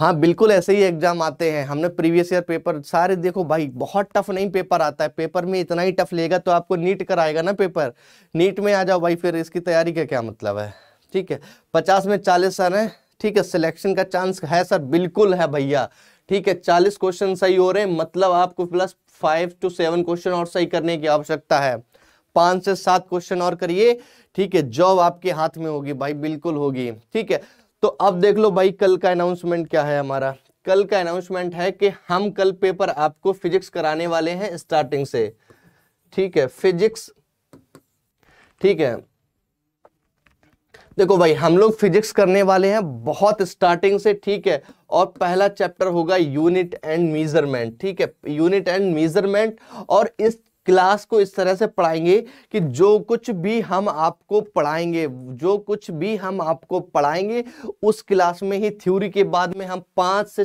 हाँ बिल्कुल ऐसे ही एग्जाम आते हैं हमने प्रीवियस ईयर पेपर सारे देखो भाई बहुत टफ नहीं पेपर आता है पेपर में इतना ही टफ लेगा तो आपको नीट कराएगा ना पेपर नीट में आ जाओ भाई फिर इसकी तैयारी का क्या मतलब है ठीक है पचास में चालीस सर हैं ठीक है सिलेक्शन का चांस है सर बिल्कुल है भैया ठीक है चालीस क्वेश्चन सही हो रहे हैं मतलब आपको plus five two seven question और सही करने की आवश्यकता है पांच से सात क्वेश्चन और करिए ठीक है जॉब आपके हाथ में होगी भाई बिल्कुल होगी ठीक है तो अब देख लो भाई कल का अनाउंसमेंट क्या है हमारा कल का अनाउंसमेंट है कि हम कल पेपर आपको फिजिक्स कराने वाले हैं स्टार्टिंग से ठीक है फिजिक्स ठीक है देखो भाई हम लोग फिजिक्स करने वाले हैं बहुत स्टार्टिंग से ठीक है और पहला चैप्टर होगा यूनिट एंड मेजरमेंट ठीक है यूनिट एंड मेजरमेंट और इस क्लास को इस तरह से पढ़ाएंगे कि जो कुछ भी हम आपको पढ़ाएंगे जो कुछ भी हम आपको पढ़ाएंगे उस क्लास में ही थ्योरी के बाद में हम पाँच से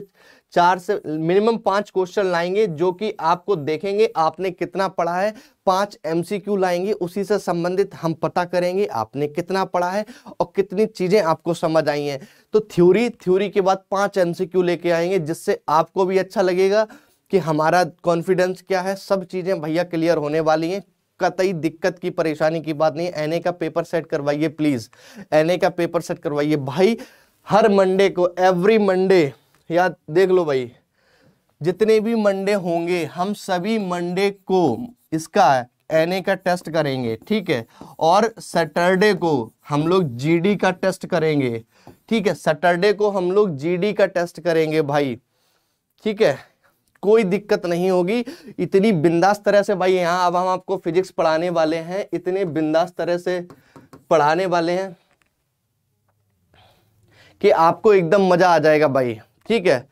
चार से मिनिमम पांच क्वेश्चन लाएंगे जो कि आपको देखेंगे आपने कितना पढ़ा है पांच एमसीक्यू लाएंगे उसी से संबंधित हम पता करेंगे आपने कितना पढ़ा है और कितनी चीज़ें आपको समझ आई हैं तो थ्योरी थ्योरी के बाद पांच एमसीक्यू लेके आएंगे जिससे आपको भी अच्छा लगेगा कि हमारा कॉन्फिडेंस क्या है सब चीज़ें भैया क्लियर होने वाली हैं कतई दिक्कत की परेशानी की बात नहीं एने का पेपर सेट करवाइए प्लीज़ एने का पेपर सेट करवाइए भाई हर मंडे को एवरी मंडे या देख लो भाई जितने भी मंडे होंगे हम सभी मंडे को इसका एन का टेस्ट करेंगे ठीक है और सैटरडे को हम लोग जी का टेस्ट करेंगे ठीक है सैटरडे को हम लोग जी का टेस्ट करेंगे भाई ठीक है कोई दिक्कत नहीं होगी इतनी बिंदास तरह से भाई यहाँ अब हम आपको फिजिक्स पढ़ाने वाले हैं इतने बिंदास तरह से पढ़ाने वाले हैं कि आपको एकदम मजा आ जाएगा भाई ठीक है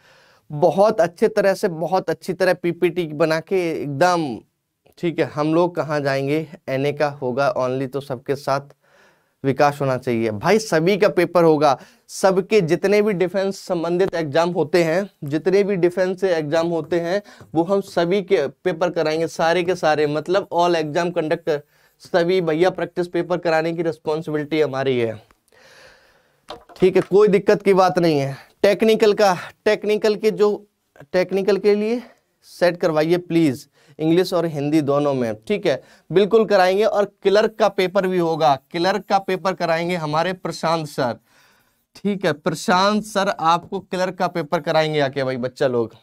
बहुत अच्छे तरह से बहुत अच्छी तरह पीपीटी बना के एकदम ठीक है हम लोग कहाँ जाएंगे एन का होगा ऑनली तो सबके साथ विकास होना चाहिए भाई सभी का पेपर होगा सबके जितने भी डिफेंस संबंधित एग्जाम होते हैं जितने भी डिफेंस से एग्जाम होते हैं वो हम सभी के पेपर कराएंगे सारे के सारे मतलब ऑल एग्जाम कंडक्टर सभी भैया प्रैक्टिस पेपर कराने की रिस्पॉन्सिबिलिटी हमारी है ठीक है कोई दिक्कत की बात नहीं है टेक्निकल का टेक्निकल के जो टेक्निकल के लिए सेट करवाइए प्लीज़ इंग्लिश और हिंदी दोनों में ठीक है बिल्कुल कराएंगे और क्लर्क का पेपर भी होगा क्लर्क का पेपर कराएंगे हमारे प्रशांत सर ठीक है प्रशांत सर आपको क्लर्क का पेपर कराएंगे आके भाई बच्चा लोग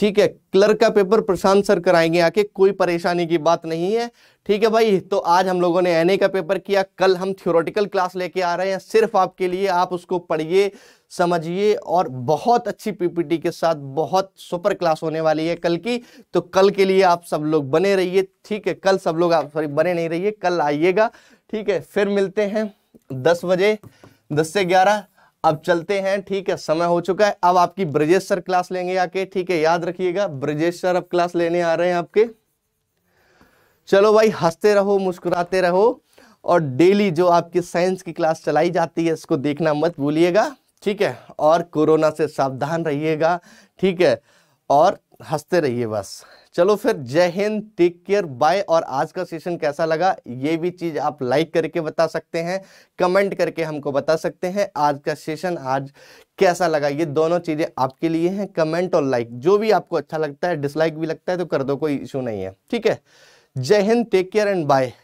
ठीक है क्लर्क का पेपर प्रशांत सर कराएंगे आके कोई परेशानी की बात नहीं है ठीक है भाई तो आज हम लोगों ने एन का पेपर किया कल हम थ्योरेटिकल क्लास लेके आ रहे हैं सिर्फ आपके लिए आप उसको पढ़िए समझिए और बहुत अच्छी पीपीटी के साथ बहुत सुपर क्लास होने वाली है कल की तो कल के लिए आप सब लोग बने रहिए ठीक है कल सब लोग आप सॉरी बने नहीं रहिए कल आइएगा ठीक है फिर मिलते हैं दस बजे दस से ग्यारह अब चलते हैं ठीक है समय हो चुका है अब आपकी ब्रजेश सर क्लास लेंगे आके ठीक है याद रखिएगा ब्रजेश सर अब क्लास लेने आ रहे हैं आपके चलो भाई हंसते रहो मुस्कुराते रहो और डेली जो आपकी साइंस की क्लास चलाई जाती है इसको देखना मत भूलिएगा ठीक है और कोरोना से सावधान रहिएगा ठीक है और हंसते रहिए बस चलो फिर जय हिंद टेक केयर बाय और आज का सेशन कैसा लगा ये भी चीज़ आप लाइक करके बता सकते हैं कमेंट करके हमको बता सकते हैं आज का सेशन आज कैसा लगा ये दोनों चीज़ें आपके लिए हैं कमेंट और लाइक जो भी आपको अच्छा लगता है डिसलाइक भी लगता है तो कर दो कोई इशू नहीं है ठीक है जय हिंद टेक केयर एंड बाय